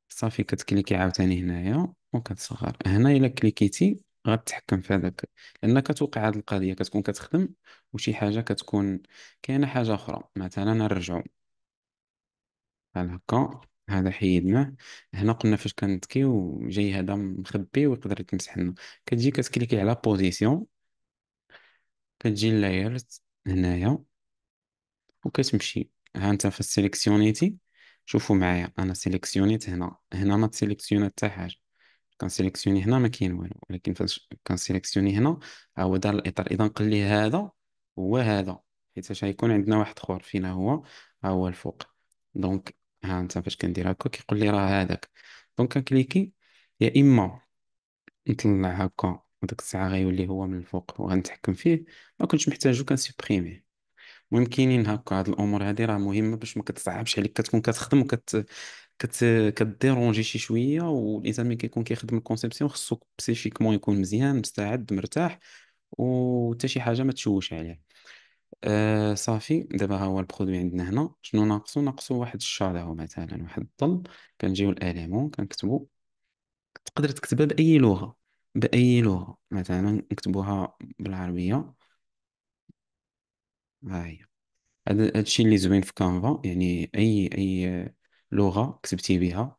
صافي كتكليكي عاوتاني هنايا وكتصغر هنا الا كليكيتي غتحكم في هذاك لان كتوقع هذه القضيه كتكون كتخدم وشي حاجه كتكون كاينه حاجه اخرى مثلا نرجعو بحال هكا هذا حيدناه هنا قلنا فاش كنتكي جاي هذا مخبي ويقدر يتمسح لنا كتجي كتكليكي على بوزيسيون كتجي لايرز هنايا وكتمشي ها انت السيليكسيونيتي شوفوا معايا انا سيليكسيونيت هنا هنا ما تسيليكسيونا حتى حاجه كنسيليكسيوني هنا ما كاين والو ولكن فاش كنسيليكسيوني هنا هو دار الاطار اذا لي هذا هو هذا حيت غيكون عندنا واحد اخر فينا هو ها هو الفوق دونك ها انت فاش كندير هكا كيقول لي راه هذاك دونك كليكي يا اما نطلع هكا وداك الساعه غيولي هو من الفوق وغنتحكم فيه ما كنتش محتاجو كنسبريميه المهم كاينين هكا هاد الامور هادي راه مهمه باش ما كتصعبش عليك كتكون كتخدم وكت كت كديرونجي شي شويه والانسان ملي كيكون كيخدم الكونسيبسيون خصو بسيفيكمون يكون مزيان مستعد مرتاح وحتى شي حاجه ما تشوش عليه آه صافي دابا ها هو البرودوي عندنا هنا شنو ناقصو ناقصو واحد الشادو مثلا واحد الظل كنجيو الاليمون كنكتبو تقدر تكتبها باي لغه باي لغه مثلا نكتبوها بالعربيه ها هي هذا هادشي اللي زوين في كانفا يعني اي اي لغه كتبتي بها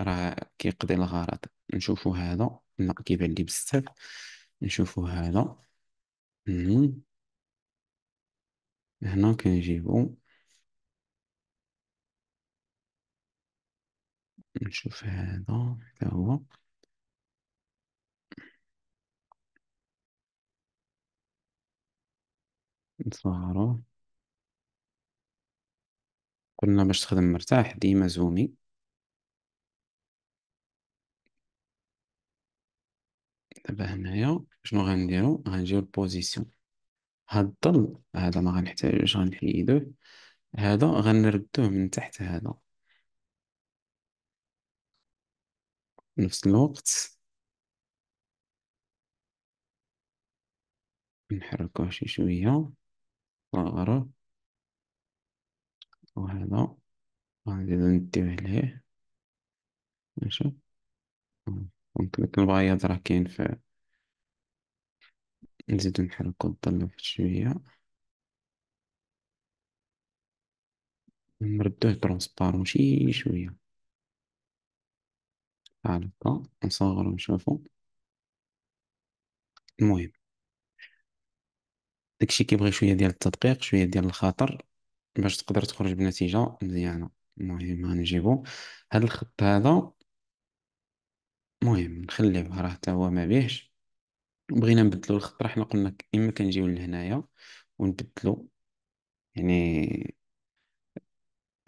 راه كيقضي الغرض نشوفو هذا لا كيبان لي بزاف نشوفو هذا هنا كنجيبو نشوف هذا حتى هو نصغروه قلنا باش تخدم مرتاح ديما زومي دابا هنايا شنو غنديرو غنجيو البوزيسيون هاد الظل هذا ما غنحتاجوش غنحيدوه هذا غنردوه من تحت هذا نفس الوقت نحركوه شي شوية صغره وهذا غادي نديوه ليه ماشي دونك داك البياض راه كاين في نزيدو نحركو الضلة شوية نردوه ترونسبارون شي شوية بحال هكا نصغرو نشوفو المهم داكشي كيبغي شوية ديال التدقيق شوية ديال الخاطر باش تقدر تخرج بنتيجة مزيانة المهم غنجيبو هاد الخط هذا المهم نخليه راه حتى هو ما بيهش بغينا نبدلو الخط حنا قلنا اما كنجيو لهنايا ونبدلو يعني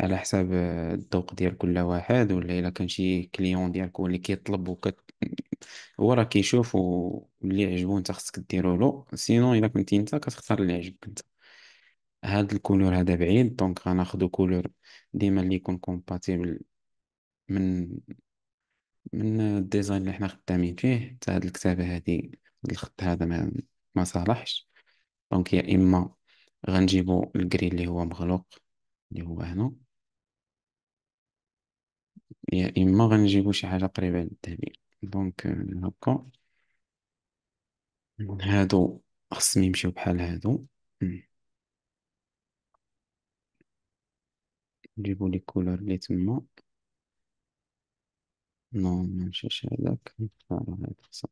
على حساب الذوق ديال كل واحد ولا الا كان شي كليون ديالك هو اللي كيطلب وكت... هو راه كيشوف و- واللي عجبو انت خصك ديرو له سينون الا كنتي انت كتختار اللي عجبك انت هاد الكولور هذا بعيد دونك غناخدو كولور ديما اللي يكون كومباتيبل من من الديزاين اللي حنا خدامين فيه حتى هاد الكتابة هادي الخط هذا ما ما صالحش دونك يا اما غنجيبو الجري اللي هو مغلوق اللي هو هنا يا اما غنجيبو شي حاجه قريبه للذهبي دونك هكا هادو خصهم يمشيو بحال هادو نجيبو لي كولور اللي تما نو ممشيش هذاك هذا خصو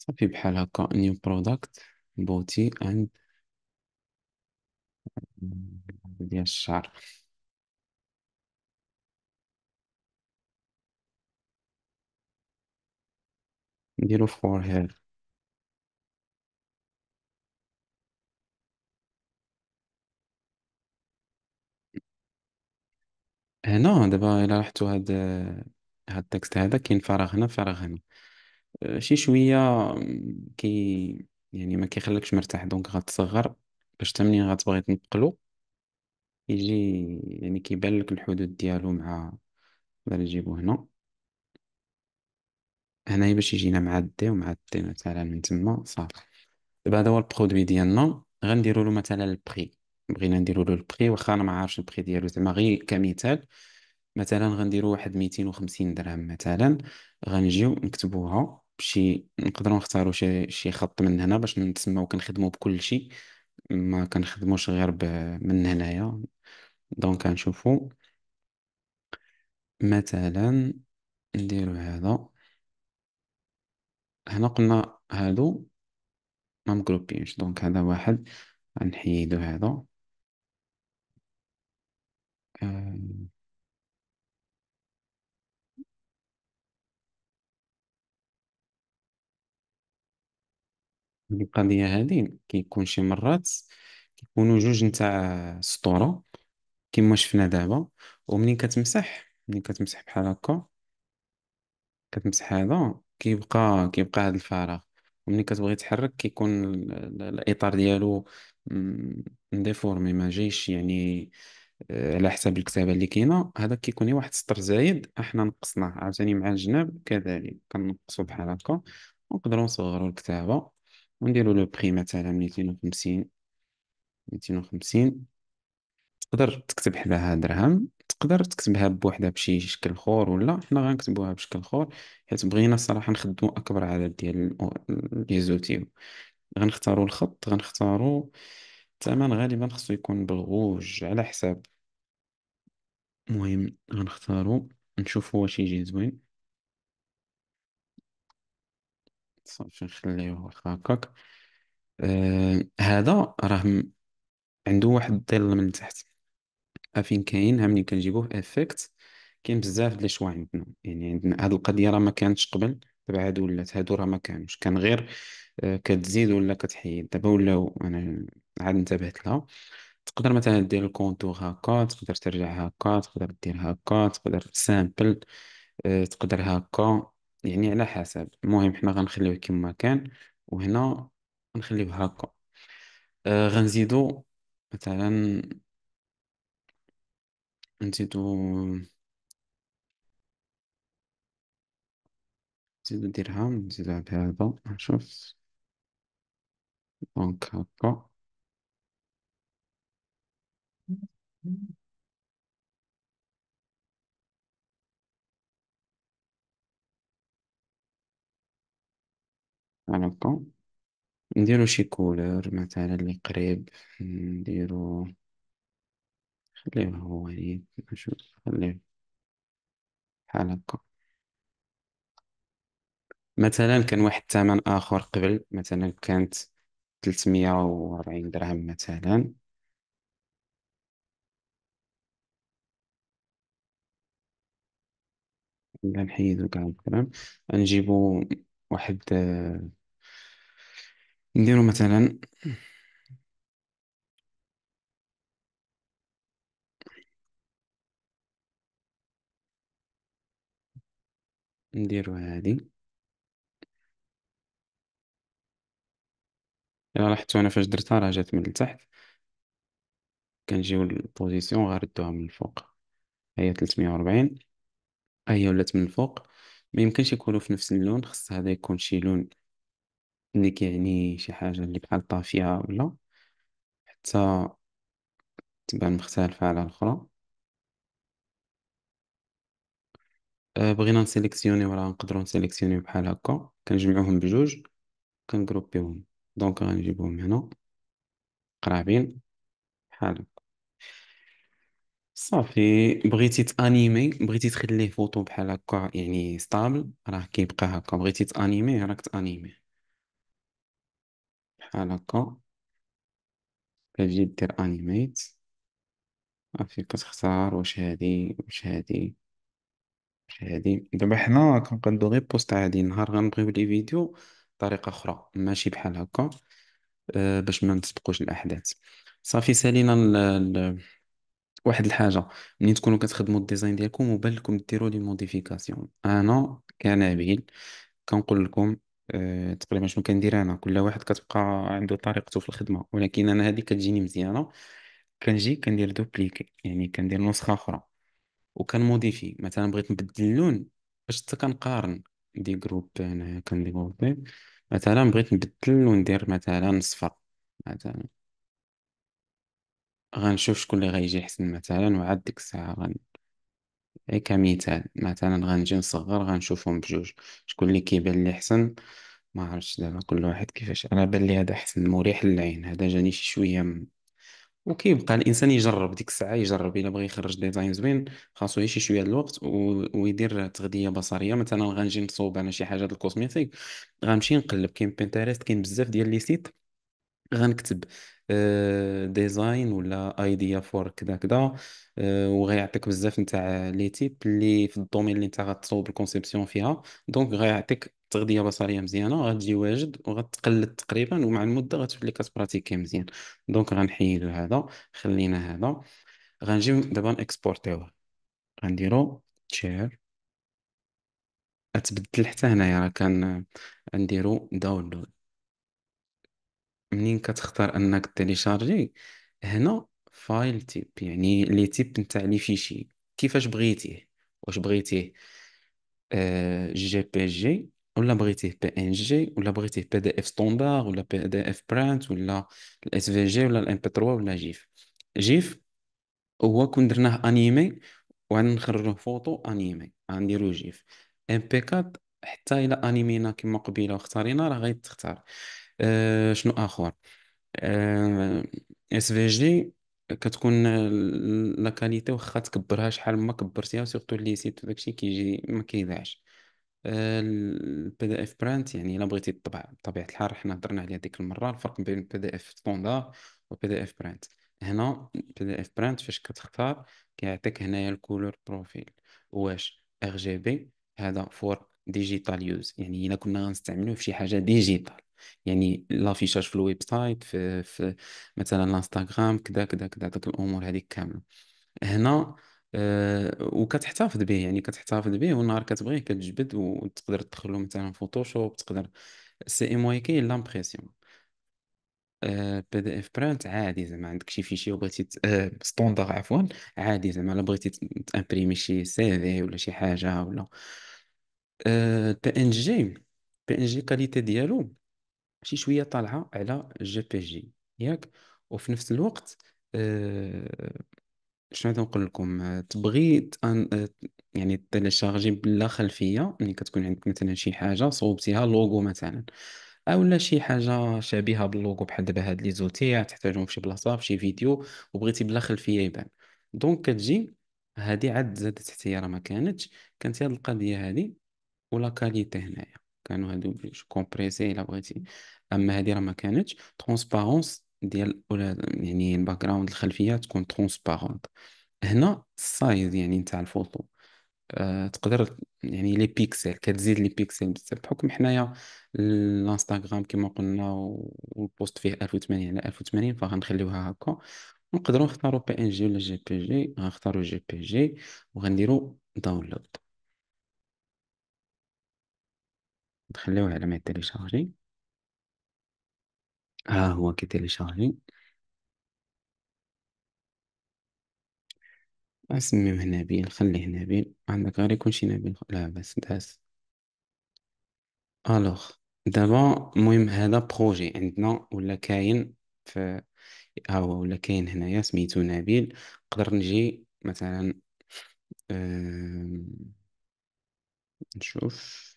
صافي بحال هكا نيو برودكت بوتي اند ديال الشعر نديرو فور هير هنا دابا الا رحتو هاد هاد التكست هذا كاين فراغ هنا فراغ هنا آه، شي شويه كي يعني ما كيخليكش مرتاح دونك غتصغر باش حتى غتبغي تنقلو يجي يعني كيبان لك الحدود ديالو مع نقدر نجيبو هنا هنا باش يجينا مع الدي ومع الدي مثلا من تما صافي دابا هذا هو البرودوي ديالنا غنديرو له مثلا البري بغينا نديرو له البري واخا انا ما عارفش البري ديالو زعما غير كمثال مثلا غنديرو واحد ميتين وخمسين درهم مثلا غنجيو نكتبوها بشي نقدروا نختاروا شي شي خط من هنا باش نتسماو كنخدموا بكل شيء ما كنخدموش غير ب... من هنايا دونك غنشوفوا مثلا نديرو هذا هنا قلنا هادو ما مكروبينش دونك هذا واحد غنحيدو هذا آه. القضية هذه كيكون شي مرات كيكونوا جوج نتاع سطورة كيما شفنا دابا ومنين كتمسح منين كتمسح بحال هكا كتمسح هذا كيبقى كيبقى هذا الفراغ ومنين كتبغي تحرك كيكون الإطار ديالو ديفورمي مديفورمي ما جايش يعني آه، على حساب الكتابة اللي كاينة هذا كيكون غير واحد السطر زايد احنا نقصناه عاوتاني مع الجناب كذلك كنقصو بحال هكا ونقدروا نصغروا الكتابة ونديرو لو بخي مثلا ميتين ميتين وخمسين تقدر تكتب حداها درهم تقدر تكتبها بوحدها بشي شكل خور ولا حنا غنكتبوها بشكل خور حيت بغينا الصراحة نخدمو أكبر عدد ديال لي زوتيو غنختارو الخط غنختارو الثمن غالبا خصو يكون بالغوج على حساب المهم غنختارو نشوفو واش يجي زوين صافي نخليوه واخا هكاك آه هذا راه عنده واحد الظل من تحت افين فين كاين ها ملي كنجيبوه افكت كاين بزاف د الشوا عندنا يعني عندنا هاد القضيه راه ما كانتش قبل دابا هادو ولات هادو راه ما كانوش كان غير آه، كتزيد ولا كتحيد دابا ولاو انا عاد انتبهت لها تقدر مثلا دير الكونتور هكا تقدر ترجع هكا تقدر دير هكا تقدر سامبل آه، تقدر هكا يعني على حسب المهم حنا غنخليوه كما كان وهنا غنخليوه هكا آه غنزيدو مثلا نزيدو نزيدو درهم نزيدوها بهذا نشوف دونك هكا على طول نديرو شي كولور مثلا اللي قريب نديرو خليه هو يد نشوف خليه بحال هكا مثلا كان واحد الثمن اخر قبل مثلا كانت 340 درهم مثلا نحيدو كاع الكلام نجيبو واحد آه، نديرو مثلا نديرو هادي إلا لاحظتو أنا فاش درتها راه جات من التحت كنجيو للبوزيسيون غنردوها من الفوق هي 340 هي ولات من الفوق ما يمكنش يكونوا في نفس اللون خص هذا يكون شي لون انك يعني شي حاجة اللي بحال طافية ولا حتى تبان مختلفة على الأخرى أه، بغينا نسيليكسيوني راه نقدرو نسيليكسيوني بحال هكا كنجمعوهم بجوج كنقروبيوهم دونك غنجيبوهم هنا قرابين بحال هكا صافي بغيتي تانيمي بغيتي تخليه فوتو بحال هكا يعني ستابل راه كيبقى هكا بغيتي تانيمي راك تانيمي بحال هكا كتجي دير انيميت صافي كتختار واش هادي واش هادي واش هادي دابا حنا كنقدو غير بوست عادي نهار غنبغيو لي فيديو بطريقة أخرى ماشي بحال هكا آه، باش ما نسبقوش الأحداث صافي سالينا ل... ل... واحد الحاجة ملي تكونوا كتخدموا الديزاين ديالكم وبان لكم ديروا لي موديفيكاسيون انا كنابيل كنقول لكم آه، تقريبا شنو كندير انا كل واحد كتبقى عنده طريقته في الخدمه ولكن انا هذه كتجيني مزيانه كنجي كندير دوبليكي يعني كندير نسخه اخرى وكنموديفي مثلا بغيت نبدل اللون باش حتى كنقارن دي جروب انا جروبين مثلا بغيت نبدل وندير مثلا صفر مثلا غنشوف شكون اللي غيجي احسن مثلا وعاد ديك الساعه غن اي كمثال مثلا غنجي نصغر غنشوفهم بجوج شكون اللي كيبان لي حسن ما عرفتش دابا كل واحد كيفاش انا بان لي هذا حسن مريح للعين هذا جاني شي شويه م... وكيبقى الانسان يجرب ديك الساعه يجرب الا بغى يخرج ديزاين زوين خاصو شي شويه الوقت و... ويدير تغذيه بصريه مثلا غنجي نصوب انا شي حاجه د الكوزميتيك غنمشي نقلب كاين بينتريست كاين بزاف ديال لي سيت غنكتب ديزاين آه، ولا ايديا فور كذا كذا آه، وغيعطيك بزاف نتاع لي تيب اللي في الدومين اللي انت غتصوب الكونسيبسيون فيها دونك غيعطيك تغذيه بصريه مزيانه غتجي واجد وغتقلد تقريبا ومع المده غتولي كتبراتيكي مزيان دونك غنحيدو هذا خلينا هذا غنجيو دابا نكسبورتيوه غنديرو تشير اتبدل حتى هنايا راه كان آه، نديرو داونلود منين كتختار انك تيليشارجي هنا فايل تيب يعني لي تيب نتاع لي فيشي كيفاش بغيتيه واش بغيتيه آه، جي بي جي ولا بغيتيه بي ان جي ولا بغيتيه بي دي اف ستوندار ولا بي دي اف برانت ولا الاس في جي ولا الام بي 3 ولا جيف جيف هو كون درناه انيمي وغنخرجوه فوتو انيمي غنديرو جيف ام بي 4 حتى الى انيمينا كما قبيله واختارينا راه غيتختار آه، شنو اخر اس في جي كتكون لا كاليتي واخا تكبرها شحال ما كبرتيها سيرتو لي سيت داكشي كيجي ما كيضيعش البي آه، دي اف برانت يعني الا بغيتي تطبع بطبيعه الحال حنا هضرنا عليها ديك المره الفرق بين البي دي اف ستوندار والبي دي اف برانت هنا البي دي اف برانت فاش كتختار كيعطيك هنايا الكولور بروفيل واش ار جي بي هذا فور ديجيتال يوز يعني الا كنا غنستعملوه في شي حاجه ديجيتال يعني لافيشاج في الويب سايت في, في مثلا الانستغرام كذا كذا كذا داك الامور هذيك كامله هنا أه وكتحتفظ به يعني كتحتفظ به ونهار كتبغيه كتجبد وتقدر تدخلو مثلا فوتوشوب تقدر سي ام واي كاين لامبريسيون بي دي اف برانت عادي زعما عندك شي فيشي وبغيتي أه ستوندار عفوا عادي زعما الا بغيتي تامبريمي شي سي في ولا شي حاجه ولا بي ان جي بي ان جي كاليتي ديالو شي شويه طالعه على جي بي جي ياك وفي نفس الوقت آه، شنو غادي نقول لكم آه، تبغي أن آه، يعني تيليشارجي بلا خلفيه ملي يعني كتكون عندك مثلا شي حاجه صوبتيها لوغو مثلا او لا شي حاجه شبيهه باللوغو بحال دابا هاد لي زوتي تحتاجهم في شي بلاصه في شي فيديو وبغيتي بلا خلفيه يبان دونك كتجي هادي عاد زادت حتى راه ما كانتش كانت هاد القضيه هادي ولا كاليتي هنايا كانوا هادو جو كومبريسي الا بغيتي اما هادي راه ما كانتش ترونسبارونس ديال يعني الباك جراوند الخلفيه تكون ترونسبارونت هنا السايز يعني نتاع الفوتو أه تقدر يعني لي بيكسل كتزيد لي بيكسل بزاف بحكم حنايا الانستغرام كما قلنا والبوست فيه 1080 على 1080 فغنخليوها هكا نقدروا نختاروا بي ان جي ولا جي بي جي غنختاروا جي بي جي وغنديروا داونلود تخليه على ما يتيليشارجي ها هو كي كيتيليشارجي اسميه نبيل خليه بين عندك غير يكون شي نبيل لا بس داس الوغ دابا المهم هذا بروجي عندنا ولا كاين في ها هو ولا كاين هنايا سميتو نبيل نقدر نجي مثلا أم... نشوف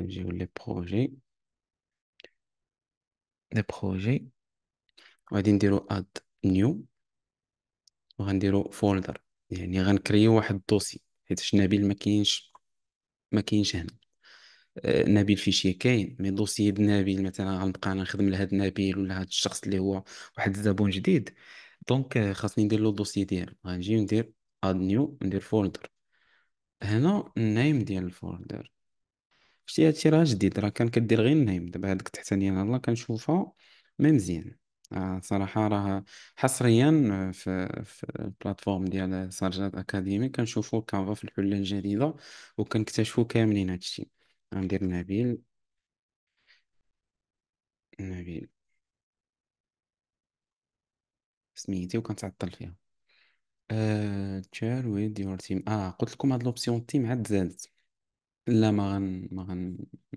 نجيو لي بروجي لي بروجي وغادي نديرو اد نيو وغنديرو فولدر يعني غنكريو واحد الدوسي حيت نبيل ما كاينش ما كاينش هنا آه، نبيل شي كاين مي دوسي نبيل مثلا غنبقى انا نخدم لهاد نبيل ولا هاد الشخص اللي هو واحد الزبون جديد دونك آه، خاصني ندير له دوسي ديالو غنجي ندير اد نيو ندير فولدر هنا النيم ديال الفولدر شتي هادشي راه جديد راه كان كدير غير النايم دابا هاديك التحتانية الله كنشوفها ما مزيان آه صراحة راه حصريا في آه، في البلاتفورم ديال سارجات أكاديمي كنشوفو كافا في الحلة الجديدة وكنكتشفو كاملين هادشي غندير نبيل نبيل سميتي وكنتعطل فيها تشير ويز يور تيم اه قلت لكم هاد لوبسيون تيم عاد زادت لا ما غن ما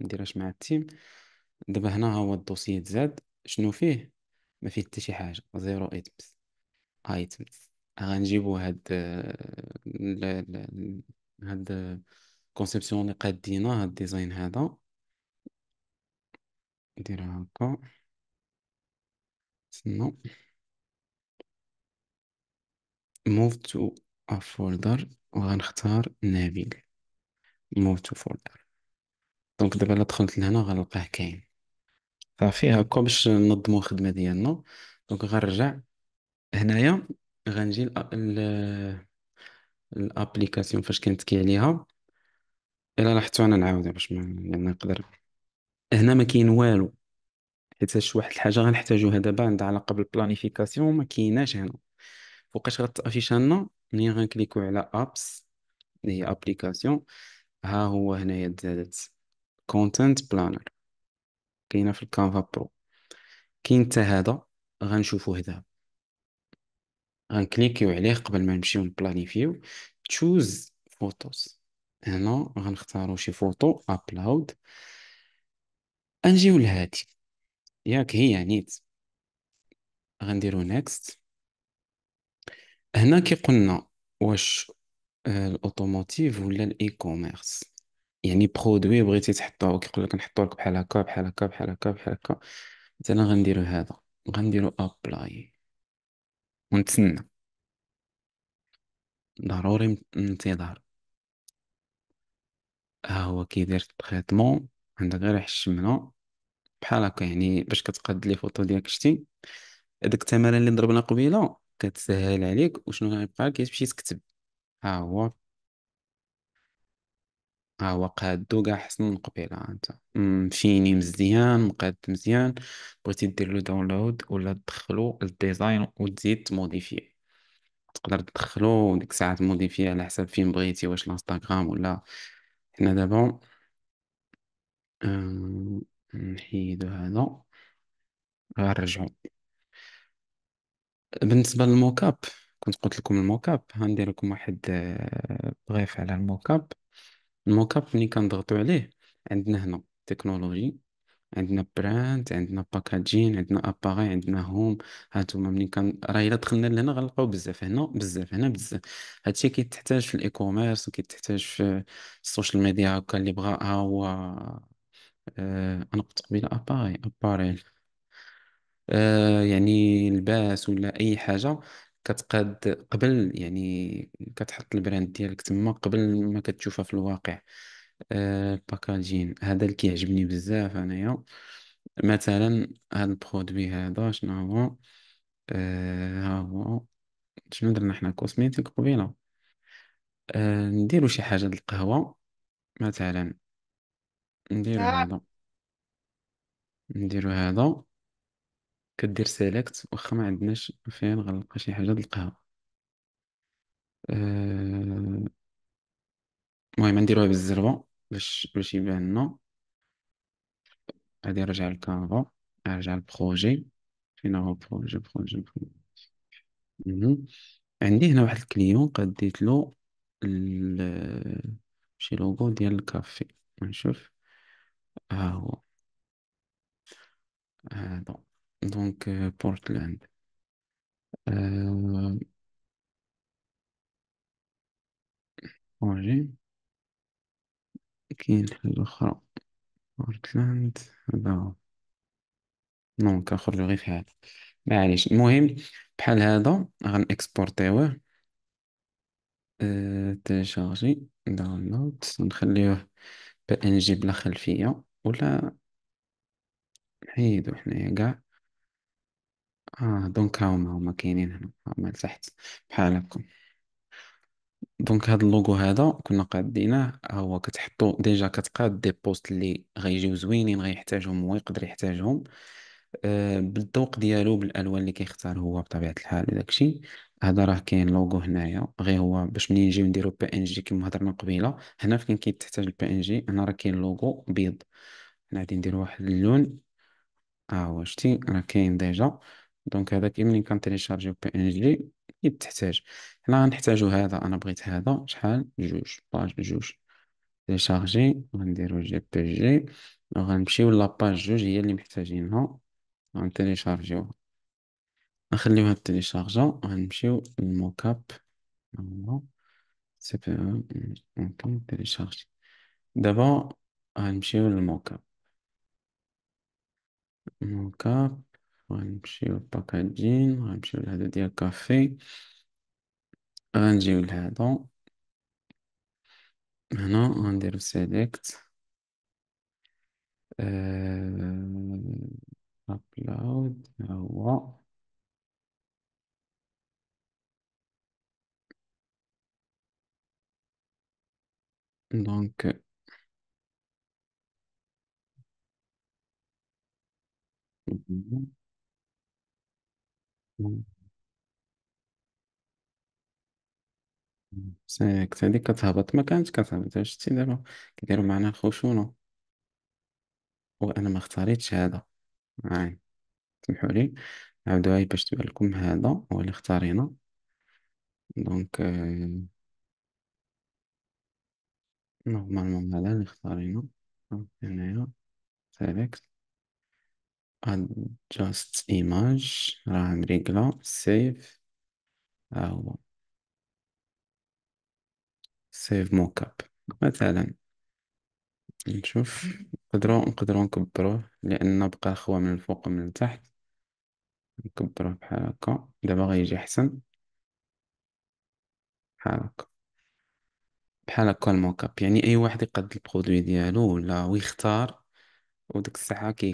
غنديرهاش مع التيم دابا هنا ها هو الدوسي تزاد شنو فيه ما فيه حتى شي حاجه زيرو ايتمز ايتمز غنجيبو هاد ل... ل... هاد كونسيبسيون اللي قادينا هاد الديزاين هذا نديرها هكا سنو موف تو ا فولدر وغنختار نبيل موت فولدر دونك دابا الا دخلت لهنا غنلقاه كاين صافي هكا باش ننظمو الخدمه ديالنا دونك غنرجع هنايا غنجي لأ- الابليكاسيون فاش كنتكي عليها الا لاحظتو انا نعاود باش ما يعني نقدر هنا ما كاين والو حيت واحد الحاجه غنحتاجوها دابا عندها علاقه بالبلانيفيكاسيون ما كايناش هنا فوقاش غتافيشانا ملي منين غنكليكو على ابس اللي هي ابليكاسيون ها هو هنايا تزادت كونتنت بلانر كاينه في الكانفا برو كاين حتى هذا غنشوفوه هدا غنكليكيو عليه قبل ما نمشيو نبلانيفيو تشوز فوتوز هنا غنختارو شي فوتو ابلود انجيو لهادي ياك هي نيت يعني. غنديرو نيكست هنا كي قلنا واش آه، الاوتوموتيف ولا الاي كوميرس يعني برودوي بغيتي تحطو كيقول لك نحطو لك بحال هكا بحال هكا بحال هكا بحال هكا مثلا غنديرو هذا غنديرو ابلاي ونتسنى ضروري انتظار ها هو كيدير التريتمون عندك غير حشمنا بحال هكا يعني باش كتقاد لي فوتو ديالك شتي هذاك التمارين اللي ضربنا قبيله كتسهل عليك وشنو غيبقى لك هي تمشي تكتب هو ها هو قادو كاع حسن من قبيله انت فيني مزيان مقاد مزيان بغيتي دير له داونلود ولا تدخلو للديزاين وتزيد تموديفيه تقدر تدخلو ديك الساعه تموديفيه على حسب فين بغيتي واش الانستغرام ولا حنا دابا آه، نحيدو هذا غنرجعو بالنسبه للموكاب كنت قلت لكم الموكاب هندير لكم واحد آه، بغيف على الموكاب الموكاب ملي كنضغطو عليه عندنا هنا تكنولوجي عندنا براند عندنا باكاجين عندنا اباغي عندنا هوم هانتوما ملي كان راه الا دخلنا لهنا غنلقاو بزاف هنا بزاف هنا بزاف هادشي كيتحتاج في الايكوميرس وكيتحتاج في السوشيال ميديا هكا اللي بغاها هو آه، انا قلت قبيله اباغي اباري آه، يعني لباس ولا اي حاجه كتقاد قبل يعني كتحط البراند ديالك تما قبل ما كتشوفها في الواقع آه، الباكاجين هذا اللي كيعجبني بزاف انايا مثلا هاد البرودوي هذا شنو هو آه، ها هو شنو درنا حنا كوسميتيك قبيله آه، نديرو شي حاجه للقهوه مثلا نديرو آه. هذا نديرو هذا كدير سيليكت واخا ما عندناش فين غنلقى شي حاجه نلقاها آه، المهم نديروها بالزربه باش باش يبان لنا غادي نرجع للكانفا نرجع للبروجي فين هو البروجي بروجي بروجي عندي هنا واحد الكليون قديت له ال- شي لوغو ديال الكافي نشوف ها هو هذا دونك بورتلاند اوجي كاين حاجة أخرى بورتلاند هذا دونك نخرجو غير في هذا معليش المهم بحال هذا غنكسبورتيوه آه، تيليشارجي داونلود نخليوه بي ان جي بلا خلفية ولا نحيدو حنايا كاع اه دونك هاهما هما كاينين هنا هما لتحت بحال هكا دونك هاد اللوغو هذا كنا ها هو كتحطو ديجا كتقاد دي بوست اللي غيجيو زوينين غيحتاجهم هو يقدر يحتاجهم آه بالذوق ديالو بالالوان اللي كيختار هو بطبيعه الحال داكشي هذا راه كاين لوغو هنايا غير هو باش منين نجيو نديرو بي ان جي كما هضرنا قبيله هنا فين كيتحتاج البي ان جي هنا راه كاين لوغو بيض هنا غادي ندير واحد اللون اه هو شتي راه كاين ديجا دونك هذاك منين كنتيليشارجيو بي ان جي تحتاج حنا غنحتاجو هذا انا بغيت هذا شحال جوج باج جوج تيليشارجي غنديرو جي بي جي وغنمشيو لاباج جوج هي اللي محتاجينها غنتيليشارجيوها نخليوها تيليشارجا غنمشيو للموكاب سي بي ممكن تيليشارجي دابا غنمشيو للموكاب موكاب On va aller packaging. On va aller au café. On aller Maintenant, on select. Euh, upload. Donc, euh, ساكت هاديك كتهبط ما كانت كتهبط علاش شتي دابا كيديروا معنا الخشونة وانا ما اختاريتش هذا هاي سمحوا لي عاودوا هاي باش تبان لكم هذا هو اللي اختارينا دونك نورمالمون euh, هذا اللي اختارينا هنايا سيليكت adjust image راح نرجله save او save mockup مثلا نشوف نقدرو نقدرو نكبرو لأن بقى خوا من الفوق ومن التحت نكبرو بحال هكا دابا غيجي حسن بحال هكا بحال هكا الموكاب يعني أي واحد يقد البرودوي ديالو ولا ويختار وديك الساعة كي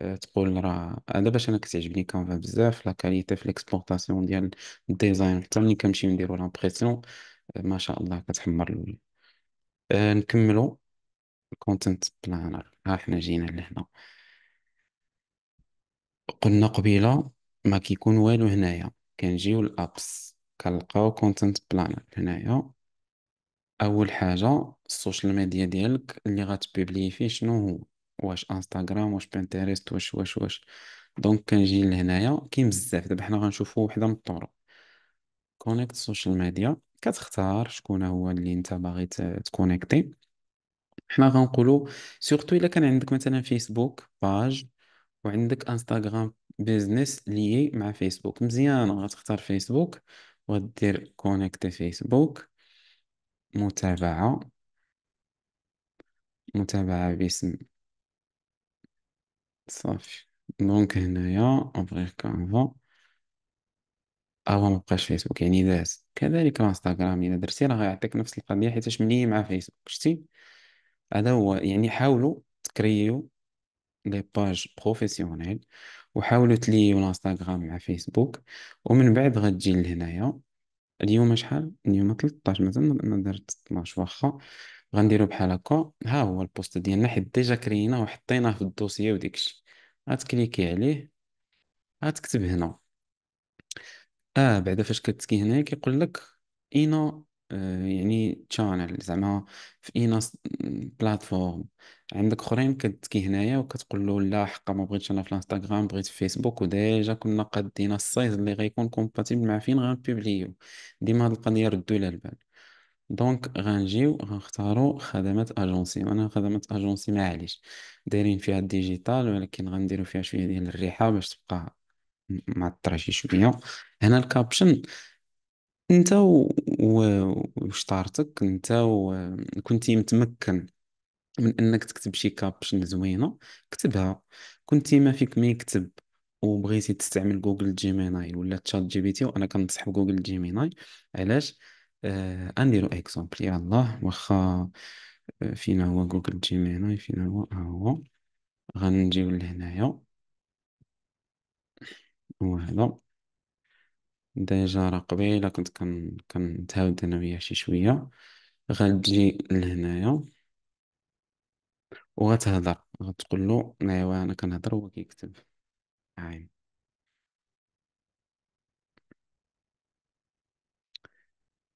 آه، تقول راه هذا باش انا كتعجبني كانفا بزاف لا كاليتي في ليكسبورطاسيون ديال الديزاين حتى ملي كنمشي نديرو لامبريسيون آه، ما شاء الله كتحمر الوجه آه، نكملو كونتنت بلانر ها حنا جينا لهنا قلنا قبيله ما كيكون والو هنايا كنجيو للابس كنلقاو كونتنت بلانر هنايا اول حاجه السوشيال ميديا ديالك اللي غتبيبلي فيه شنو هو واش انستغرام واش بينتيريست واش واش واش دونك كنجي لهنايا كاين بزاف دابا حنا غنشوفو وحده من الطرق كونيكت السوشيال ميديا كتختار شكون هو اللي انت باغي تكونيكتي حنا غنقولو سورتو الا كان عندك مثلا فيسبوك باج وعندك انستغرام بيزنس لي مع فيسبوك مزيان غتختار فيسبوك ودير كونيكتي فيسبوك متابعة متابعة باسم صافي دونك هنايا نبغي كانفا هو مبقاش فيسبوك يعني داز كذلك انستغرام الى درتي راه غيعطيك نفس القضيه حيتاش ملي مع فيسبوك شتي هذا هو يعني حاولوا تكريو لي باج بروفيسيونيل وحاولوا تليو الانستغرام مع فيسبوك ومن بعد غتجي لهنايا اليوم شحال اليوم 13 مثلا ما درت 12 واخا غنديرو بحال هكا ها هو البوست ديالنا حيت ديجا كريناه وحطيناه في الدوسيي وديكشي غتكليكي عليه غتكتب هنا اه بعدا فاش كتكي هنا كيقول لك اينا آه يعني تشانل زعما في اينا بلاتفورم عندك اخرين كتكي هنايا وكتقول له لا حقا ما بغيتش انا في الانستغرام بغيت في فيسبوك وديجا كنا قدينا السايز اللي غيكون كومباتيبل مع فين غنبوبليو ديما هاد القضيه ردوا لها البال دونك غنجيو غنختارو خدمات اجونسي انا خدمات اجونسي معليش دايرين فيها الديجيتال ولكن غنديرو فيها شويه ديال الريحه باش تبقى معطره شي شويه هنا الكابشن انت وشطارتك انت و... كنتي متمكن من انك تكتب شي كابشن زوينه كتبها كنتي ما فيك ما يكتب وبغيتي تستعمل جوجل جيميناي ولا تشات جي بي تي وانا كنصح بجوجل جيميناي علاش انديرو آه، اكزومبل يلاه واخا آه، فينا هو جوجل هنا فينا هو ها هو غنجيو لهنايا هو هذا ديجا راه قبيله كنت كن كنتهاود انا وياه شي شويه غتجي لهنايا وغتهضر غتقول له ايوا انا كنهضر هو كيكتب عاين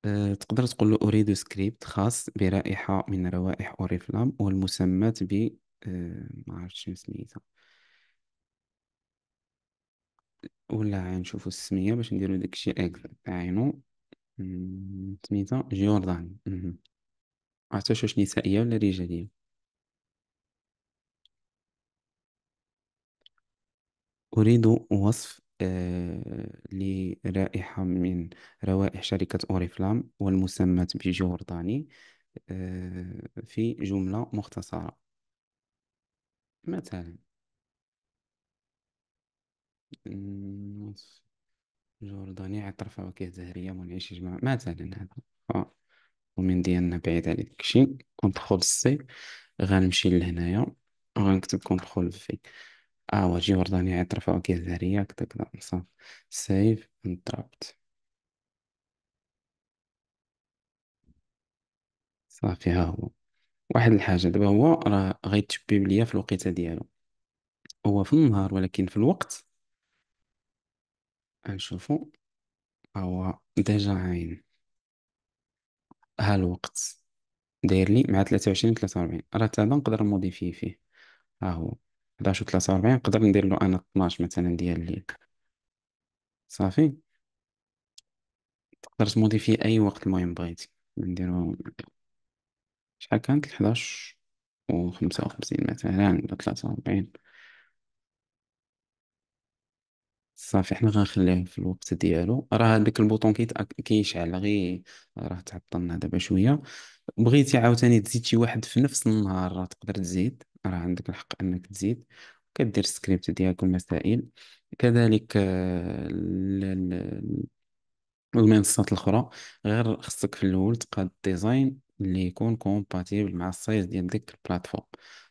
آه، تقدر تقول له أريد سكريبت خاص برائحة من روائح أوريفلام والمسمات ب آه، ما عرفتش شنو سميتها ولا غنشوفو السمية باش نديرو داكشي اكزاكت عينو سميتها جيورداني مهم. عرفتش واش نسائية ولا رجالية أريد وصف آه، لرائحة من روائح شركة أوريفلام والمسمات بجورداني آه، في جملة مختصرة مثلا جورداني عطرفة فواكه زهرية منعش جماعة مثلا هذا آه. ومن ديالنا بعيد على داكشي كنت سي غنمشي لهنايا غنكتب كنت في اه واجي ورداني يترفع كي الذريعة كدا كدا صافي سيف انطربت صافي ها هو واحد الحاجة دابا هو راه غيتشبيب ليا في الوقيته ديالو هو في النهار ولكن في الوقت هنشوفو ها هو ديجا عاين ها الوقت داير لي مع 23 43 راه تا نقدر نموديفي فيه ها هو 11 و 43 نقدر ندير له انا 12 مثلا ديال الليل صافي تقدر تموديفي اي وقت المهم بغيتي نديرو شحال كانت 11 و 55 مثلا ولا 43 صافي حنا غنخليه في الوقت ديالو راه هذاك البوطون كيشعل غي راه تعطلنا دابا شويه بغيتي عاوتاني تزيد شي واحد في نفس النهار راه تقدر تزيد راه عندك الحق انك تزيد كدير السكريبت ديالك المسائل كذلك آه، ال- المنصات الاخرى غير خصك في الاول تبقى ديزاين اللي يكون كومباتيبل مع السايز ديال ديك البلاتفورم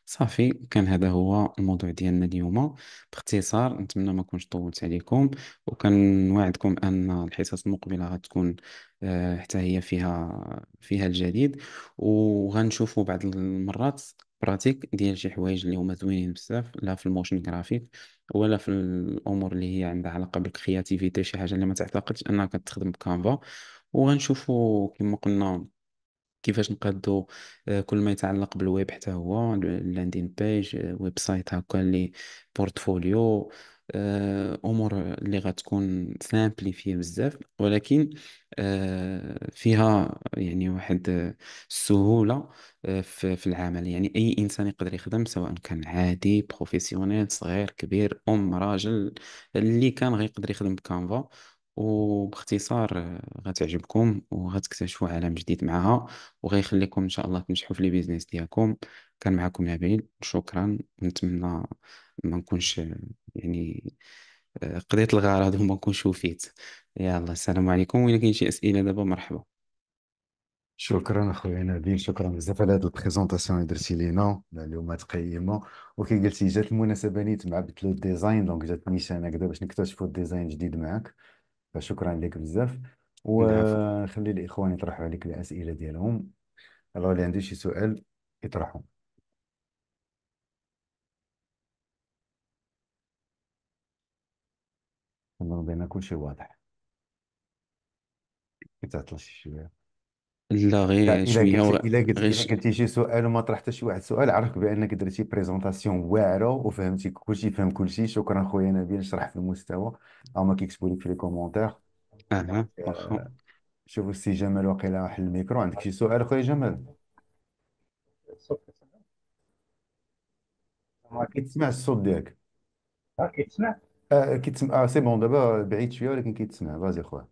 صافي كان هذا هو الموضوع ديالنا اليوم باختصار نتمنى ما كنش طولت عليكم وكنوعدكم ان الحصص المقبله غتكون آه، حتى هي فيها فيها الجديد وغنشوفوا بعض المرات براتيك ديال شي حوايج اللي هما زوينين بزاف لا في الموشن جرافيك ولا في الامور اللي هي عندها علاقه بالكرياتيفيتي شي حاجه اللي ما تعتقدش انها كتخدم بكانفا وغنشوفوا كما قلنا كيفاش نقادو آه، كل ما يتعلق بالويب حتى هو لاندين بيج ويب سايت هكا اللي بورتفوليو آه، امور اللي غتكون فيه بزاف ولكن آه، فيها يعني واحد السهوله آه، في العمل يعني اي انسان يقدر يخدم سواء كان عادي بروفيسيونيل صغير كبير ام راجل اللي كان غيقدر يخدم بكانفا وباختصار غتعجبكم وغتكتشفوا عالم جديد معها وغيخليكم ان شاء الله تنجحوا في البيزنس ديالكم كان معكم نبيل شكرا نتمنى ما نكونش يعني آه، قضيت الغرض وما نكونش وفيت يلا السلام عليكم وإلا كاين شي أسئلة دابا مرحبا شكرا اخويا نبيل شكرا بزاف على هذه البريزونطاسيون اللي درتي لينا معلومات قيمه وكي قلتي جات المناسبه نيت مع بتلو الديزاين دونك جات نيشان هكذا باش نكتشفوا الديزاين جديد معك فشكرا لك بزاف العفو وخلي الاخوان يطرحوا عليك الاسئله ديالهم الله اللي عنده شي سؤال يطرحه بان كل شيء واضح كتعطل شويه لا لا غير شويه قلتي إذا اذا قلت غير اذا قلتي شي سؤال وما طرحت شي واحد سؤال عرفك بانك درتي بريزونطاسيون واعره وفهمتي كلشي فهم كلشي شكرا خويا نبيل شرح في المستوى او ما كيكتبوا لك في لي كومونتير اها واخا آه، شوف السي جمال واقيلا واحد الميكرو عندك شي سؤال خويا جمال كيتسمع الصوت ديالك اه كيتسمع اه كيتسمع اه سي بون دابا بعيد شويه ولكن كيتسمع فازي خويا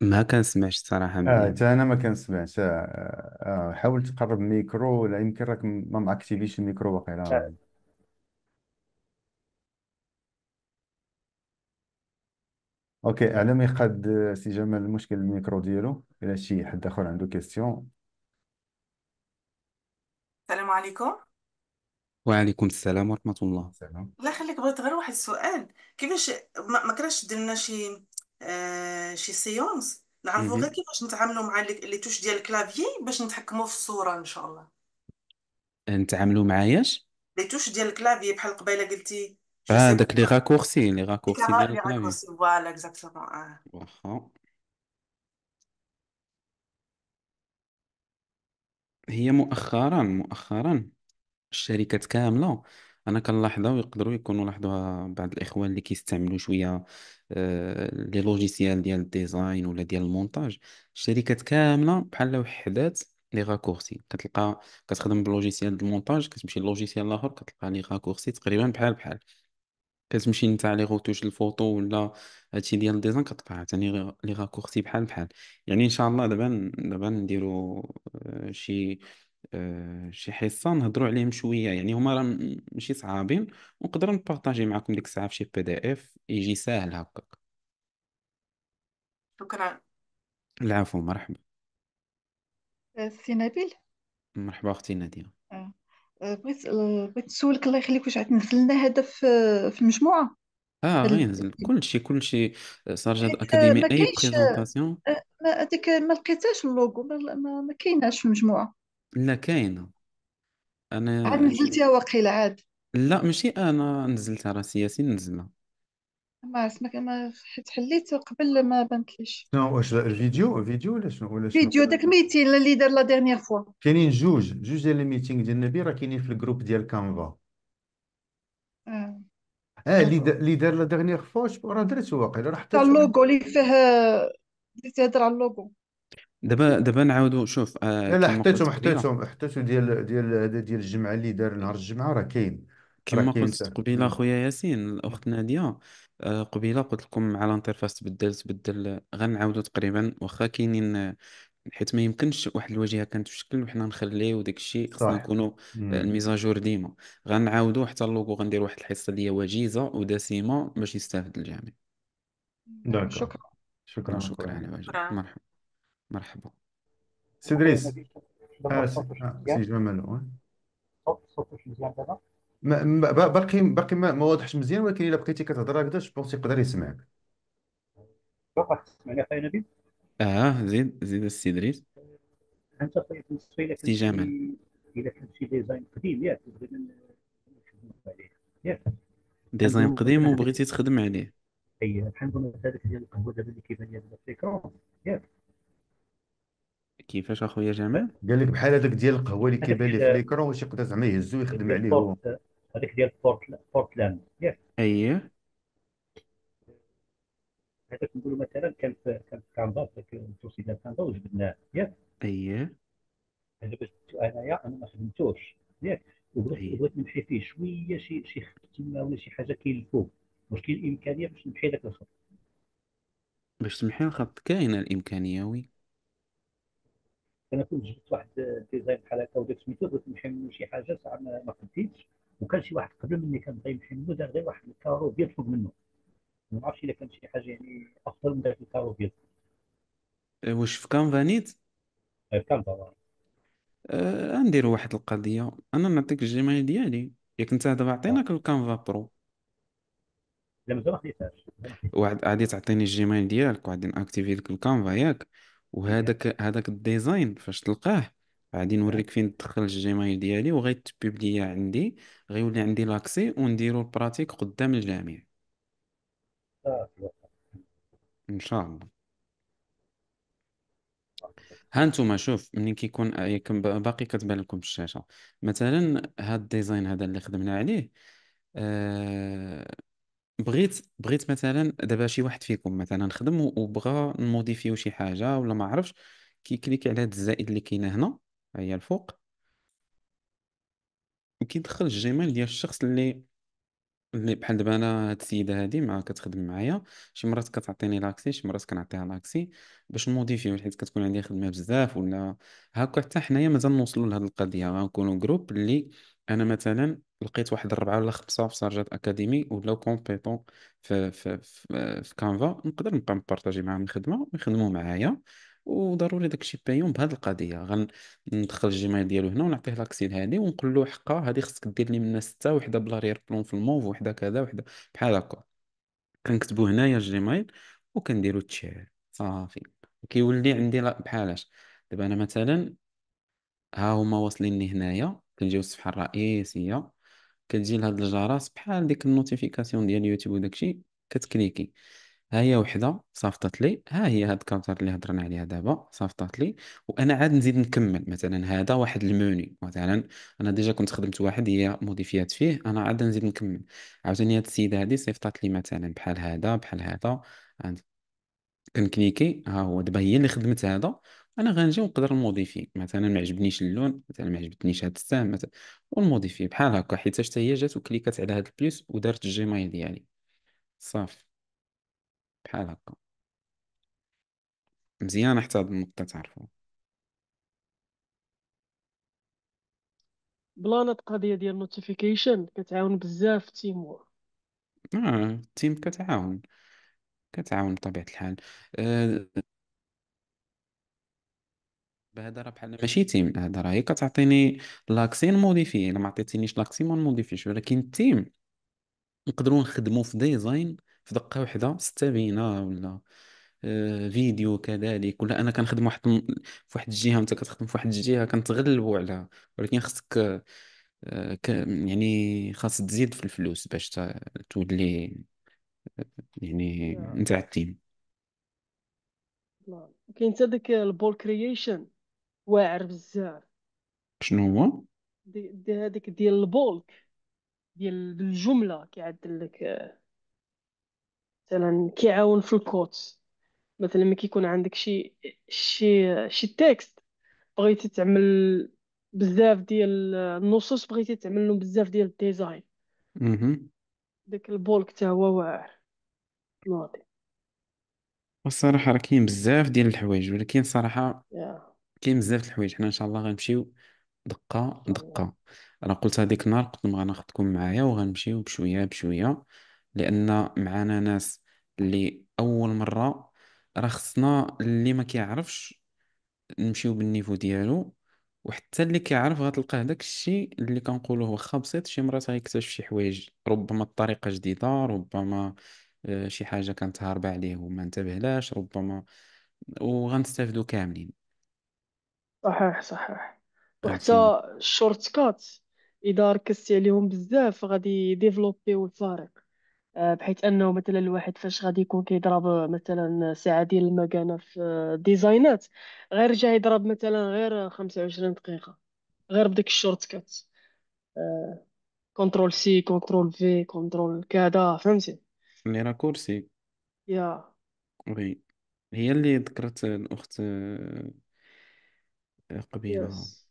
ما كنسمعش الصراحة اه مزيان حتى انا ما كنسمعش آه،, آه حاول تقرب الميكرو ولا يمكن راك ما معكتيفيش الميكرو واقيلا آه. اوكي على ما يقاد سي جمال المشكل الميكرو ديالو الا شي حد اخر عنده كيستيون السلام عليكم وعليكم السلام ورحمة الله السلام الله يخليك بغيت غير واحد السؤال كيفاش ما, كراش درنا شي آه شي سيونس نعرفوا غير كيفاش نتعاملوا مع لي توش ديال الكلافي باش نتحكموا في الصورة ان شاء الله نتعاملوا معايا لي توش ديال الكلافي بحال قبيله قلتي Je Ah, sais donc les raccourcis, les raccourcis pas. Les, dal raccourcis, voilà, exactement. hein. واخا هي مؤخرا مؤخرا الشركات كاملة أنا كنلاحظها ويقدروا يكونوا لاحظوها بعض الإخوان اللي كيستعملوا شوية لي لوجيسيال ديال الديزاين ولا ديال المونتاج الشركات كاملة بحال وحدات لي غاكورسي كتلقى كتخدم بلوجيسيال د المونتاج كتمشي للوجيسيال الآخر كتلقى لي غاكورسي تقريبا بحال بحال كتمشي نتا لي غوتوش الفوتو ولا هادشي ديال الديزاين كطبع ثاني لي غاكوغتي بحال بحال يعني ان شاء الله دابا دابا نديرو آه، شي آه، شي حصه نهضروا عليهم شويه يعني هما راه ماشي صعابين ونقدر نبارطاجي معكم ديك الساعه في شي بي دي اف يجي ساهل هكاك شكرا العفو مرحبا آه، سي نبيل مرحبا اختي ناديه آه. بغيت بغيت نسولك الله يخليك واش عاد نزلنا لنا هدف في المجموعه اه غادي ينزل كلشي كلشي سرجاد حيت اكاديمي ما اي كاينش بريزونطاسيون آه، ما هذيك ما لقيتهاش اللوغو ما ما, كايناش في المجموعه لا كاينه انا عاد نزلتيها واقيلا عاد لا ماشي انا نزلتها راه سياسي نزلها ما عرفت ما حيت حليت قبل ما بانتليش شنو واش الفيديو الفيديو ولا شنو ولا شنو فيديو داك ميتين اللي دار لا ديرنيير فوا كاينين جوج جوج ديال الميتينغ ديال النبي راه كاينين في الجروب ديال كانفا اه اه اللي اللي دار لا ديرنيير فوا راه درت واقيلا راه حتى اللوغو اللي فيه بديت تهضر على اللوغو دابا دابا نعاودو شوف آه لا لا حطيتهم حطيتهم ديال ديال هذا ديال الجمعه اللي دار نهار الجمعه راه كاين كما قلت قبيله خويا ياسين الاخت ناديه آه، قبيله قلت لكم على الانترفاس تبدل تبدل غنعاودو تقريبا واخا كاينين آه، حيت ما يمكنش واحد الواجهه كانت تشكل وحنا نخليه وداك الشيء خصنا صح نكونوا آه، مم. الميزاجور ديما غنعاودو حتى اللوغو غندير واحد الحصه اللي هي وجيزه ودسيمه باش يستافد الجميع شكرا شكرا شكرا على واجب مرحبا مرحبا سي إدريس سي جمال ما- باقي باقي ما, ما واضحش مزيان ولكن الا بقيتي كتهضر هكذا جو بونس يقدر يسمعك واخا تسمعني اخويا نبيل اه زيد زيد السي ادريس انت طيب بالنسبه الا سي كان جمال شي الا كان شي ديزاين قديم ياك بغينا نخدموا عليه ياك ديزاين نظن قديم مثلا هذاك وبغيتي تخدم عليه اي بحال نظن هذاك ديال القهوه دابا اللي كيبان لي دابا في الكون ياك كيفاش اخويا جمال قال لك بحال هذاك ديال القهوه اللي هذاك كيبان لي في ليكرون واش يقدر زعما يهزو ويخدم عليه هو بالضبط هذيك ديال بورتلاند ياك اييه هذاك نقولوا مثلا كان في كان في كندا التوصي ديال كندا وجبدناه ياك ايه هذا باش انايا انا ما خدمتوش ياك وبغيت نمحي فيه شويه شي شي خط تما ولا شي حاجه كاين الفوق واش كاين امكانيه باش نمحي ذاك الخط باش تمحي الخط كاينه الامكانيه وي انا كنت جبت واحد ديزاين بحال هكا وداك سميتو بغيت نمحي منه شي حاجه ساعه ما قديتش وكان شي واحد قبل مني كان بغى يمشي منه دار غير واحد الكارو بيض فوق منه ما عرفتش الا كان شي حاجه يعني افضل من ذاك الكارو بيض إيه، واش في كانفا نيت إيه، كانفا أه ندير واحد القضيه انا نعطيك الجيميل ديالي ياك انت دابا عطيناك الكانفا آه. برو لا مازال ما خديتهاش واحد غادي تعطيني الجيميل ديالك وغادي ناكتيفي لك الكانفا ياك وهذاك هذاك الديزاين فاش تلقاه غادي نوريك فين تدخل الجيميل ديالي وغيتبوبليا عندي غيولي عندي لاكسي ونديرو البراتيك قدام الجميع ان شاء الله ها نتوما شوف ملي كيكون باقي كتبان لكم الشاشه مثلا هاد الديزاين هذا اللي خدمنا عليه آه بغيت بغيت مثلا دابا شي واحد فيكم مثلا خدم وبغى نموديفيو شي حاجه ولا ما عرفش كيكليك على هاد الزائد اللي كاينه هنا ها هي الفوق كيدخل الجيميل ديال الشخص اللي اللي بحال دابا انا هاد السيده هادي مع كتخدم معايا شي مرات كتعطيني لاكسي شي مرات كنعطيها لاكسي باش نموديفيو حيت كتكون عندي خدمه بزاف ولا هاكا حتى حنايا مازال نوصلوا لهاد القضيه غنكونوا جروب اللي انا مثلا لقيت واحد الربعه ولا خمسه في سارجات اكاديمي ولا كومبيتون في في في, في كانفا نقدر نبقى نبارطاجي معاهم الخدمه ويخدموا معايا وضروري داكشي بايون بهاد القضيه غندخل الجيميل ديالو هنا ونعطيه لاكسيد هادي ونقول له حقا هادي خصك دير لي منها سته وحده بلارير بلون في الموف وحده كذا وحده بحال هكا كنكتبو هنايا الجيميل وكنديرو تشير صافي كيولي عندي بحالاش دابا انا مثلا ها هما واصليني هنايا كنجيو الصفحه الرئيسيه كتجي لهاد الجرس بحال ديك النوتيفيكاسيون ديال يوتيوب وداكشي كتكليكي ها هي وحده صافطت لي ها هي هاد الكاونتر اللي هضرنا عليها دابا صافطت لي وانا عاد نزيد نكمل مثلا هذا واحد الموني مثلا انا ديجا كنت خدمت واحد هي موديفيات فيه انا عاد نزيد نكمل عاوتاني هاد السيده هادي صيفطات لي مثلا بحال هذا بحال هذا كنكنيكي ها هو دابا هي اللي خدمت هذا انا غنجي ونقدر نموديفي مثلا ما عجبنيش اللون مثلا ما عجبتنيش هاد السهم مثلا ونموديفي بحال هكا حيت حتى هي جات وكليكات على هاد البليس ودارت الجيمايل ديالي صافي بحال هكا مزيان حتى هاد النقطة تعرفو بلانت قضية ديال نوتيفيكيشن كتعاون بزاف تيم وور اه التيم كتعاون كتعاون بطبيعة الحال آه، راه بحال ماشي تيم هذا راه هي كتعطيني لاكسي موديفي الا ما عطيتينيش لاكسي ما نموديفيش ولكن التيم نقدروا نخدموا في ديزاين في دقه واحده ستة بينا ولا آه، فيديو كذلك ولا انا كنخدم واحد في واحد الجهه وانت كتخدم في واحد الجهه كنتغلبوا على ولكن خصك آه، يعني خاص تزيد في الفلوس باش تولي يعني نعم نتاع التيم نعم كاين حتى داك البول كرييشن واعر بزاف شنو هو دي- دي- هذيك ديال البولك ديال الجمله كيعدل لك آه، مثلا كيعاون في الكوت مثلا ملي كيكون عندك شي شي شي تيكست بغيتي تعمل بزاف ديال النصوص بغيتي تعمل لهم بزاف ديال الديزاين اها داك البولك حتى هو واعر نوضي والصراحة راه كاين بزاف ديال الحوايج ولكن صراحة yeah. كاين بزاف د الحوايج حنا ان شاء الله غنمشيو دقة دقة انا قلت هذيك النهار قلت ما غناخذكم معايا وغنمشيو بشوية بشوية لان معانا ناس اللي اول مره راه خصنا اللي ما كيعرفش نمشيو بالنيفو ديالو وحتى اللي كيعرف غتلقاه داك الشيء اللي كنقولوه واخا بسيط شي مرات غيكتشف شي حوايج ربما طريقه جديده ربما آه، شي حاجه كانت هاربه عليه وما انتبهلاش ربما وغنستافدو كاملين صحيح صحيح وحتى الشورت كات اذا ركزتي عليهم بزاف غادي يديفلوبيو الفريق آه، بحيث انه مثلا الواحد فاش غادي يكون كيضرب آه، مثلا ساعه ديال المكانه في ديزاينات آه، غير جا يضرب مثلا غير 25 دقيقه غير بديك الشورت كات كنترول سي كنترول في كنترول كذا فهمتي لي كرسي يا وي هي اللي ذكرت الاخت قبيله يس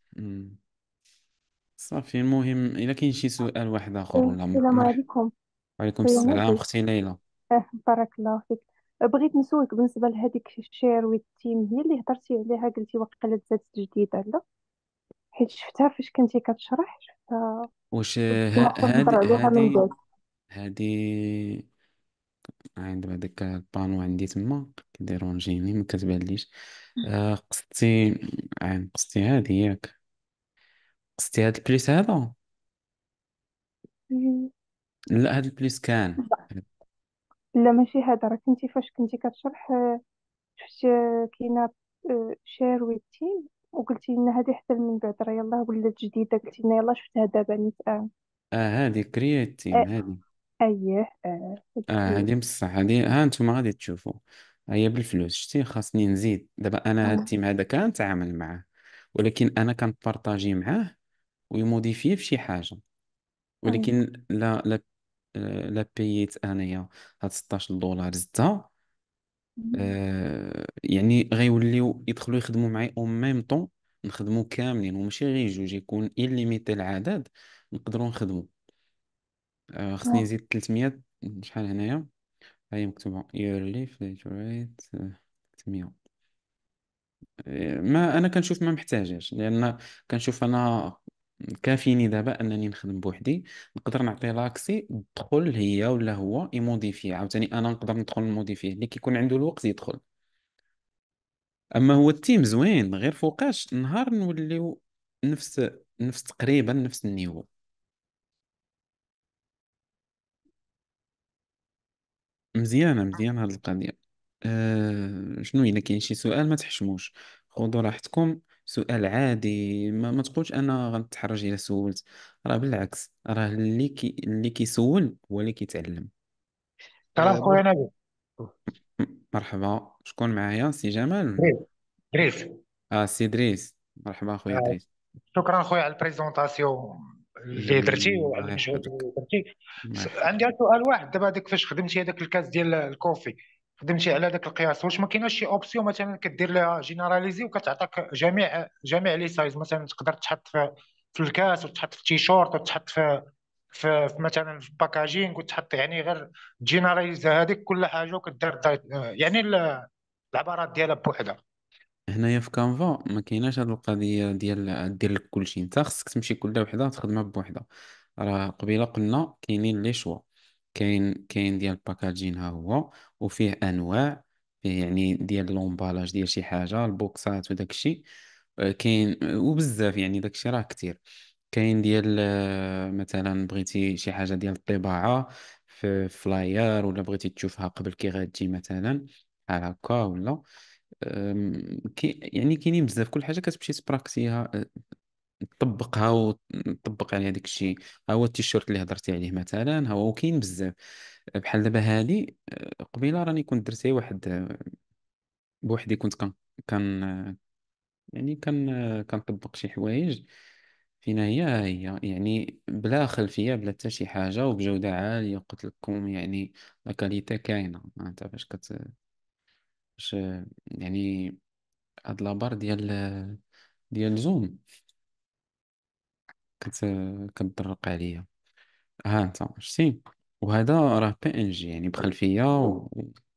صافي المهم الا كاين شي سؤال واحد اخر ولا السلام عليكم وعليكم أيوة، السلام أختي ليلى آه بارك الله فيك أه، بغيت نسولك بالنسبة لهذيك الشير والتيم هي اللي هضرتي عليها قلتي وقيلا تزادت جديدة لا حيت شفتها فاش كنتي كتشرح شفتها واش هادي هادي هادي بعد هادي عند هذاك البانو عندي تما كيديرونجيني ما كتبانليش أه، قصدتي عين قصدتي هادي ياك قصدتي هاد البليس هذا لا هاد البليس كان لا ماشي هذا راه كنتي فاش كنتي كتشرح آه، شفت آه، كاينه آه، شير ويتي وقلتي لنا هذه حتى من بعد راه يلاه ولات جديده قلتي لنا يلاه شفتها دابا نيت اه اه هادي كرياتين هادي اييه اه اه هادي بصح هادي ها نتوما غادي تشوفوا هي بالفلوس شتي خاصني نزيد دابا انا هاد التيم هذا كنتعامل معاه ولكن انا كنبارطاجي معاه ويموديفيه في شي حاجه ولكن لا لا لا بييت انايا هاد 16 دولار زدتها آه، يعني غيوليو يدخلوا يخدموا معايا او ميم طون نخدموا كاملين وماشي غير جوج يكون الليميتي العدد نقدروا نخدموا آه، خصني آه. نزيد 300 شحال هنايا ها هي مكتوبه يورلي فليت ريت 300 ما انا كنشوف ما محتاجاش لان كنشوف انا كافيني دابا انني نخدم بوحدي نقدر نعطي لاكسي تدخل هي ولا هو يموديفي عاوتاني انا نقدر ندخل فيه اللي كيكون عنده الوقت يدخل اما هو التيم زوين غير فوقاش نهار نوليو نفس نفس تقريبا نفس النيفو مزيانه مزيانه هاد القضيه أه شنو الا كاين شي سؤال ما تحشموش خذوا راحتكم سؤال عادي ما, ما تقولش انا غنتحرج الا سولت راه بالعكس راه اللي كي اللي كيسول هو اللي كيتعلم ترى آه، خويا نبيل مرحبا شكون معايا سي جمال دريس دريس اه سي دريس مرحبا خويا آه، دريس شكرا خويا على البريزونطاسيون اللي درتي وعلى الله المجهود يحفظك اللي درتي الله يحفظك عندي سؤال واحد دابا هذاك فاش خدمتي هذاك الكاس ديال الكوفي خدمتي على داك القياس واش ما كايناش شي اوبسيون مثلا كدير لها جينيراليزي وكتعطيك جميع جميع لي سايز مثلا تقدر تحط في, في الكاس وتحط في التيشورت وتحط في في, في مثلا في الباكاجينغ وتحط يعني غير جينيراليز هذيك كل حاجه وكدير يعني العبارات ديالها بوحدها هنايا في كانفا ما كايناش هاد القضيه ديال دير لك كلشي انت خصك تمشي كل وحده تخدمها بوحدها راه قبيله قلنا كاينين لي شوا كاين كاين ديال الباكاجين ها هو وفيه انواع فيه يعني ديال لومبالاج ديال شي حاجه البوكسات وداكشي آه، كاين آه، وبزاف يعني داكشي راه كتير كاين ديال آه، مثلا بغيتي شي حاجه ديال الطباعه في فلاير ولا بغيتي تشوفها قبل كي غتجي مثلا بحال هكا ولا كي يعني كاينين بزاف كل حاجه كتمشي تبراكتيها طبقها وطبق يعني هذاك الشيء ها هو التيشيرت اللي هضرتي عليه مثلا ها هو كاين بزاف بحال دابا هادي آه، قبيله راني كنت درت واحد آه، بوحدي كنت كان كان آه، يعني كان كنطبق شي حوايج فينا هي هي يعني بلا خلفيه بلا حتى شي حاجه وبجوده عاليه قلت لكم يعني لا كاليتي كاينه انت باش كت باش يعني هاد لابار ديال ديال زوم كت... كتضرق عليا ها انت شتي وهذا راه بي ان جي يعني بخلفيه و...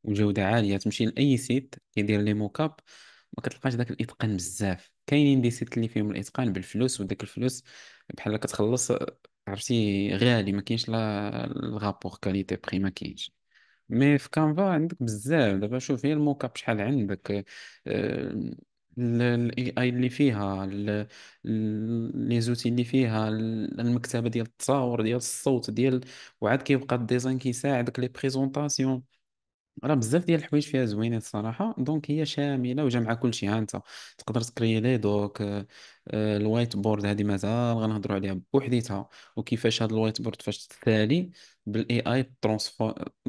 وجوده عاليه تمشي لاي سيت كيدير لي موكاب ما كتلقاش داك الاتقان بزاف كاينين دي سيت اللي فيهم الاتقان بالفلوس وداك الفلوس بحال كتخلص عرفتي غالي ما كاينش لا الغابور كاليتي بري ما كاينش مي في كانفا عندك بزاف دابا شوف هي الموكاب شحال عندك آه، الاي اي اللي فيها لي زوتي اللي فيها المكتبه ديال التصاور ديال الصوت ديال وعاد كيبقى الديزاين كيساعدك لي بريزونطاسيون راه بزاف ديال الحوايج فيها زوينين الصراحه دونك هي شامله وجامعه كل شيء ها انت تقدر تكري لي دوك آه، آه، الوايت بورد هذه مازال غنهضروا عليها بوحديتها وكيفاش هذا الوايت بورد فاش تسالي بالاي اي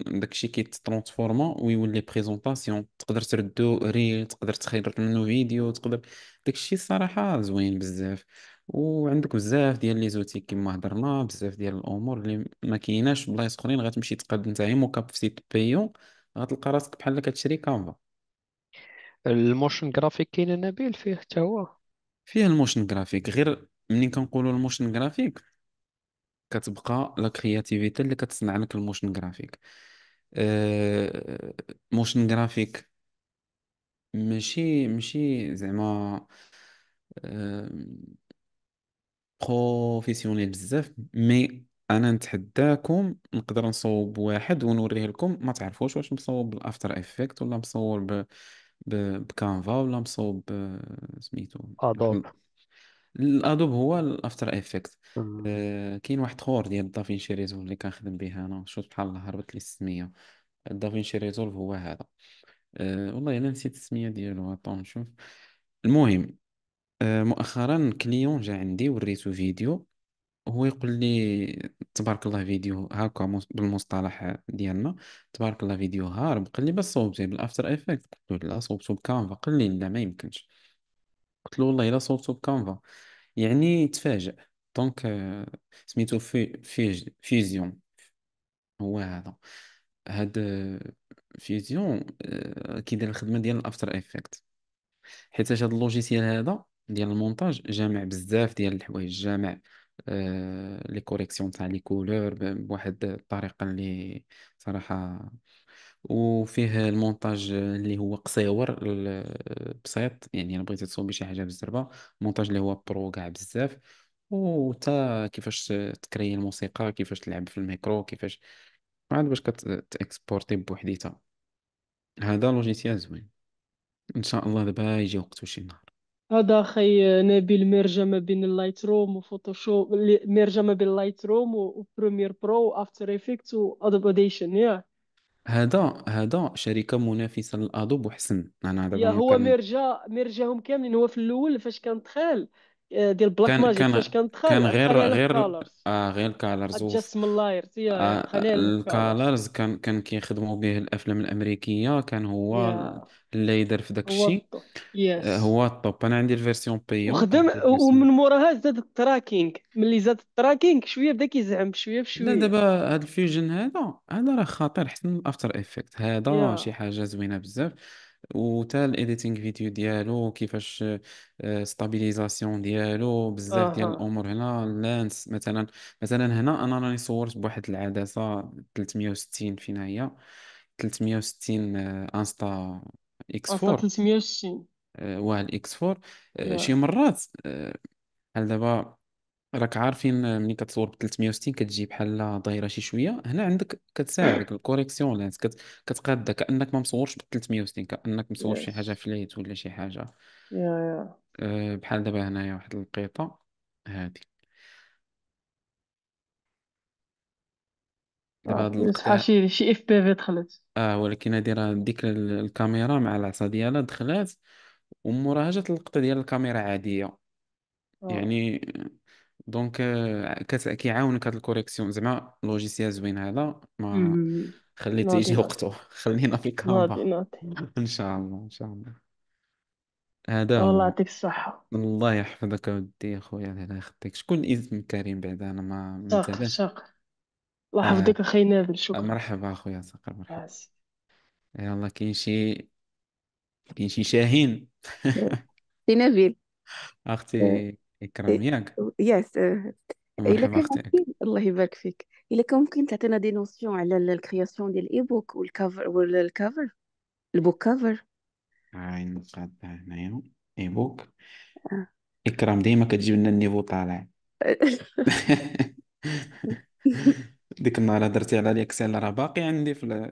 داكشي كيترانسفورما ويولي بريزونطاسيون تقدر تردو ريل تقدر تخير منه فيديو تقدر داكشي الصراحه زوين بزاف وعندك بزاف ديال لي زوتي كيما هضرنا بزاف ديال الامور اللي ما كايناش بلايص اخرين غتمشي تقاد نتا غير موكاب في سيت بيون غتلقى راسك بحال كتشري كانفا الموشن جرافيك كاين نبيل فيه حتى هو فيه الموشن جرافيك غير منين كنقولوا الموشن جرافيك كتبقى لا كرياتيفيتي اللي كتصنع لك الموشن جرافيك أه موشن جرافيك ماشي ماشي زعما أه بروفيسيونيل بزاف مي انا نتحداكم نقدر نصوب واحد ونوريه لكم ما تعرفوش واش مصوب بالافتر افكت ولا مصور ب... ب... بكانفا ولا مصوب ب... سميتو ادوب الادوب هو الافتر افكت آه، كاين واحد خور ديال دافينشي ريزولف اللي كنخدم بيه انا شوف بحال الله هربت لي السميه دافينشي ريزولف هو هذا أه والله الا نسيت السميه ديالو اطون شوف المهم أه مؤخرا كليون جا عندي وريتو فيديو هو يقول لي تبارك الله فيديو هاكا بالمصطلح ديالنا تبارك الله فيديو هارب قال لي بس صوبتيه بالافتر افكت قلت له لا صوبته بكانفا قال لي لا ما يمكنش قلت له والله الا صوبته بكانفا يعني تفاجأ دونك سميتو في فيج فيزيون هو هذا هاد فيزيون آه، كيدير الخدمه ديال الافتر افكت حيت هاد اللوجيسيال هذا ديال المونتاج جامع بزاف ديال الحوايج جامع آه، لي كوريكسيون تاع لي كولور بواحد الطريقه اللي صراحه وفيه المونتاج اللي هو قصيور بسيط يعني انا بغيت تصوبي شي حاجه بالزربه مونتاج اللي هو برو كاع بزاف وتا كيفاش تكري الموسيقى كيفاش تلعب في الميكرو كيفاش عاد باش كتاكسبورتي بوحديتها هذا لوجيسيال زوين ان شاء الله دابا يجي وقتو شي نهار هذا اخي نبيل ميرجا ما بين اللايت روم وفوتوشوب ميرجا ما بين اللايت روم وبريمير برو وافتر وادوب وادوبوديشن يا هذا هذا شركه منافسه للادوب وحسن انا هذا يا هو ميرجا ميرجا كاملين هو في الاول فاش كان دخل آه، ديال بلاك كان ماجيك كان فاش دخل كان غير غير اه غير الكالرز وف... ادجستمنت يا آه, آه، الكالرز كان كان كيخدموا به الافلام الامريكيه كان هو يا اللي يدير في داك هو الشيء يس آه، هو الطوب انا عندي الفيرسيون بيون وخدم ومن موراها زاد التراكينغ ملي زاد التراكينغ شويه بدا كيزعم شويه لا بشويه دابا هاد الفيوجن هذا هذا راه خطير حسن من افتر افكت هذا شي حاجه زوينه بزاف وتا الايديتينغ فيديو ديالو كيفاش ستابيليزاسيون آه، ديالو بزاف ديال الامور هنا اللانس مثلا مثلا هنا انا راني صورت بواحد العدسه 360 فينا هي 360 انستا اكس 4 4 360 واه الاكس 4 شي مرات بحال آه، دابا راك عارفين ملي كتصور ب 360 كتجي بحال دايره شي شويه هنا عندك كتساعدك الكوريكسيون لانس كت... كتقاد كانك ما مصورش ب 360 كانك مصور شي حاجه فليت ولا شي حاجه يا يا آه، بحال دابا هنايا واحد القيطه هادي دابا هاد يصحى آه، القطيع شي شي اف بي في دخلت اه ولكن هادي راه ديك الكاميرا مع العصا ديالها دخلات وموراها جات اللقطه ديال الكاميرا عاديه آه. يعني دونك euh, كت- كيعاونك هاد الكوريكسيون زعما لوجيسيال زوين هذا ما خليت يجي وقته خلينا في ناضي الكامبا ناضي ان شاء الله ان شاء الله هذا هو الله يعطيك الصحة الله يحفظك اودي خويا الله يخليك شكون الاسم الكريم بعد انا ما شاق صقر الله اه يحفظك أخي نابل شكرا مرحبا اخويا صقر مرحبا عاس يلا كاين شي كاين شي شاهين سي نبيل اختي أه. إكرام ياك يس الا كان ممكن الله يبارك فيك الا كان ممكن تعطينا دي نوسيون على الكرياسيون ديال الاي بوك والكفر والكفر البوك كفر هاي نقاد هنايا إيبوك آه. بوك إكرام ديما كتجيب لنا النيفو طالع ديك النهار هضرتي على الإكسل راه باقي عندي في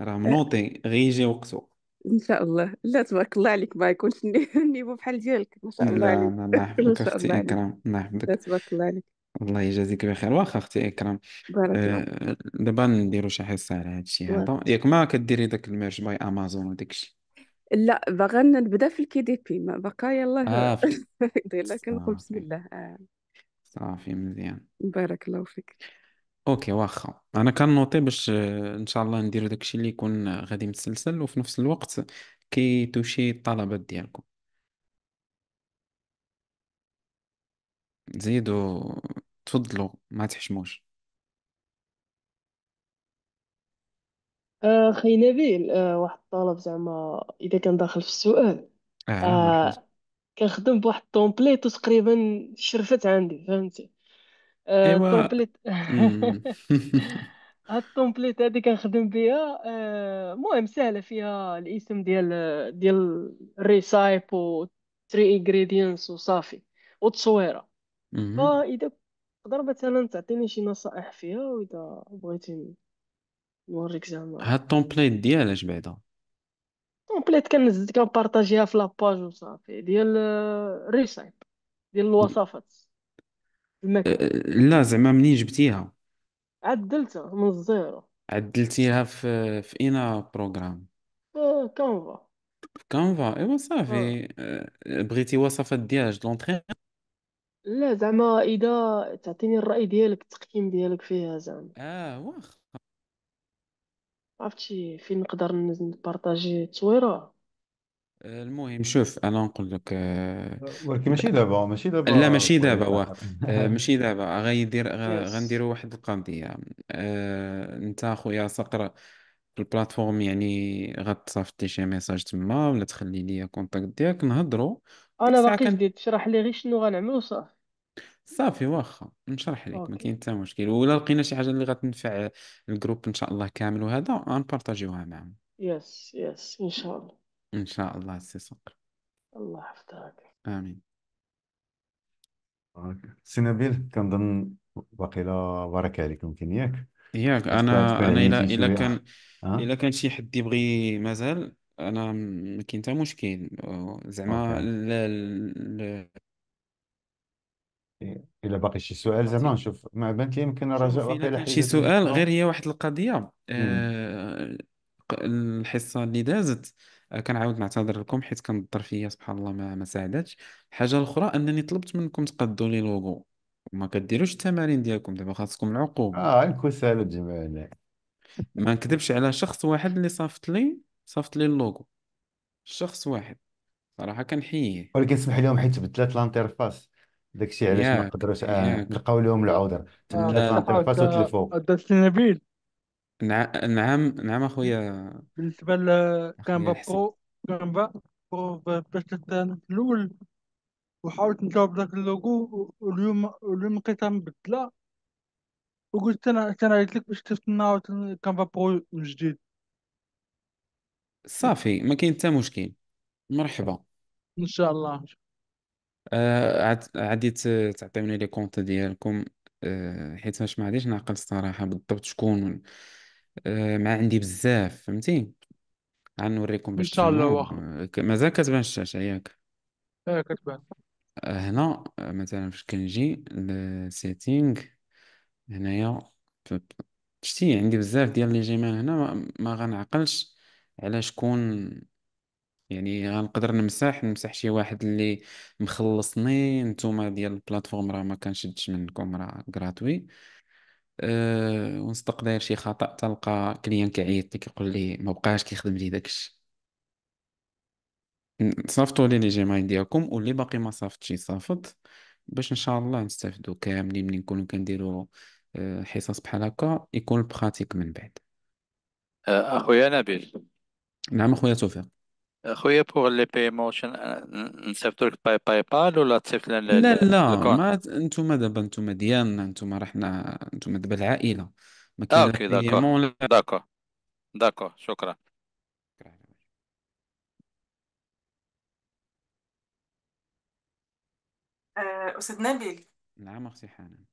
راه منوطي غير يجي وقته ان شاء الله لا تبارك الله عليك ما يكونش النيفو بحال ديالك ما شاء الله لا عليك لا الله ما يحفظك شاء الله اختي عليك اكرم الله لا يحفظك تبارك الله عليك الله يجازيك بخير واخا اختي اكرم بارك الله فيك أه دابا نديرو شي حصه على هذا الشيء هذا ياك ما كديري داك الميرش باي امازون وداك الشيء لا باغا نبدا في الكي دي بي ما بقى يلاه اه يلاه كنقول بسم صافي الله آه. صافي مزيان بارك الله فيك اوكي واخا انا كنوطي باش آه، ان شاء الله نديرو داكشي اللي يكون آه، غادي متسلسل وفي نفس الوقت كيتوشي الطلبات ديالكم زيدو تفضلوا ما تحشموش آه، خي نبيل آه، واحد الطالب زعما اذا كان داخل في السؤال اه, آه، مرحبا آه، كنخدم بواحد التومبليت تقريبا شرفت عندي فهمتي Eh, ايوا التومبليت هاد التومبليت هادي كنخدم بها المهم آه، سهله فيها الاسم ديال ديال الريسايب و 3 انغريدينتس وصافي والتصويره فاذا تقدر مثلا تعطيني شي نصائح فيها واذا بغيتي نوريك زعما هاد التومبليت اش بعدا التومبليت كنبارطاجيها في لاباج وصافي ديال الريسايب آه، ديال الوصفات الماكله لا زعما منين جبتيها عدلتها من الزيرو عدلتيها في في اينا بروغرام كانفا كانفا ايوا صافي آه،, أه، بغيتي وصفات ديال هاد لا زعما اذا تعطيني الرأي ديالك التقييم ديالك فيها زعما اه واخا عرفتي فين نقدر نبارطاجي التصويره المهم شوف انا نقول لك آه، ولكن ماشي دابا ماشي دابا لا ماشي دابا واه ماشي دابا غيدير غ- يس واحد القضيه آه، انت خويا صقر البلاتفورم يعني غتصيفطي شي ميساج تما ولا تخلي لي كونتاكت ديالك نهضروا ديك انا الساعه باقي كان جديد تشرح لي غير شنو غنعملو صافي صافي واخا نشرح لك ما اوكي كاين حتى مشكل ولا لقينا شي حاجه اللي غتنفع الجروب ان شاء الله كامل وهذا غنبارطاجيوها معاهم يس يس ان شاء الله إن شاء الله سي صقر الله يحفظك آمين أوكي. سي نبيل كنظن باقيلا بارك عليك يمكن ياك ياك أنا أنا إلا إلا كان إلا كان شي حد يبغي مازال أنا ما كاين حتى مشكل زعما ل... ل... إيه. إلا باقي شي سؤال زعما نشوف ما بانت يمكن رجاء شوف شي سؤال غير هي واحد القضية آه، الحصة اللي دازت كنعاود نعتذر لكم حيت كان الظرفيه سبحان الله ما ما ساعدتش الحاجه الاخرى انني طلبت منكم تقدوا لي لوغو ما كديروش التمارين ديالكم دابا خاصكم العقوبه اه الكسالى جمعنا ما نكذبش على شخص واحد اللي صافط لي صافط لي اللوغو شخص واحد صراحه كنحييه ولكن سمح لهم حيت تبدلات لانتيرفاس داكشي علاش ما قدروش آه لهم العذر تبدلات لا، لانتيرفاس وتلفوا نبيل نع... نعم نعم اخويا بالنسبة اخويا لكانفا حسن برو كانفا برو باش تستانس في الأول وحاولت نجاوب داك اللوغو واليوم اليوم لقيتها مبدلة وقلت أنا أنا قلت لك باش تستنى كانفا برو من جديد صافي ما كاين حتى مشكل مرحبا إن شاء الله آه عادي تعطيوني لي كونت ديالكم آه حيت ما عاديش نعقل الصراحه بالضبط شكون آه، ما عندي بزاف فهمتي غنوريكم ان باش شاء الله تفهموا واخا مازال كتبان الشاشة ياك اه كتبان آه، هنا آه، مثلا فاش كنجي للسيتينغ هنايا شتي عندي بزاف ديال لي جيمان هنا ما, ما غنعقلش على شكون يعني غنقدر نمسح نمسح شي واحد اللي مخلصني نتوما ديال البلاتفورم راه ما كنشدش منكم راه غراتوي أه ونصدق داير شي خطأ تلقى كليان كيعيط لي كيقول لي ما بقاش كيخدم لي داكش صافطوا لي لي جيمايل ديالكم واللي باقي ما صافطش يصافط باش ان شاء الله نستافدوا كاملين ملي نكونوا كنديروا آه، حصص بحال هكا يكون البراتيك من بعد آه، اخويا نبيل نعم اخويا توفيق خويا بوغ لي واش نسيفطو لك باي باي بال ولا تسيفط لنا لا لا الكونت ما انتم دابا انتم ديالنا انتم رحنا انتم دابا العائله ما كاين لا اوكي داكور بايمون لا داكور داكور شكرا أستاذ نبيل نعم اختي حنان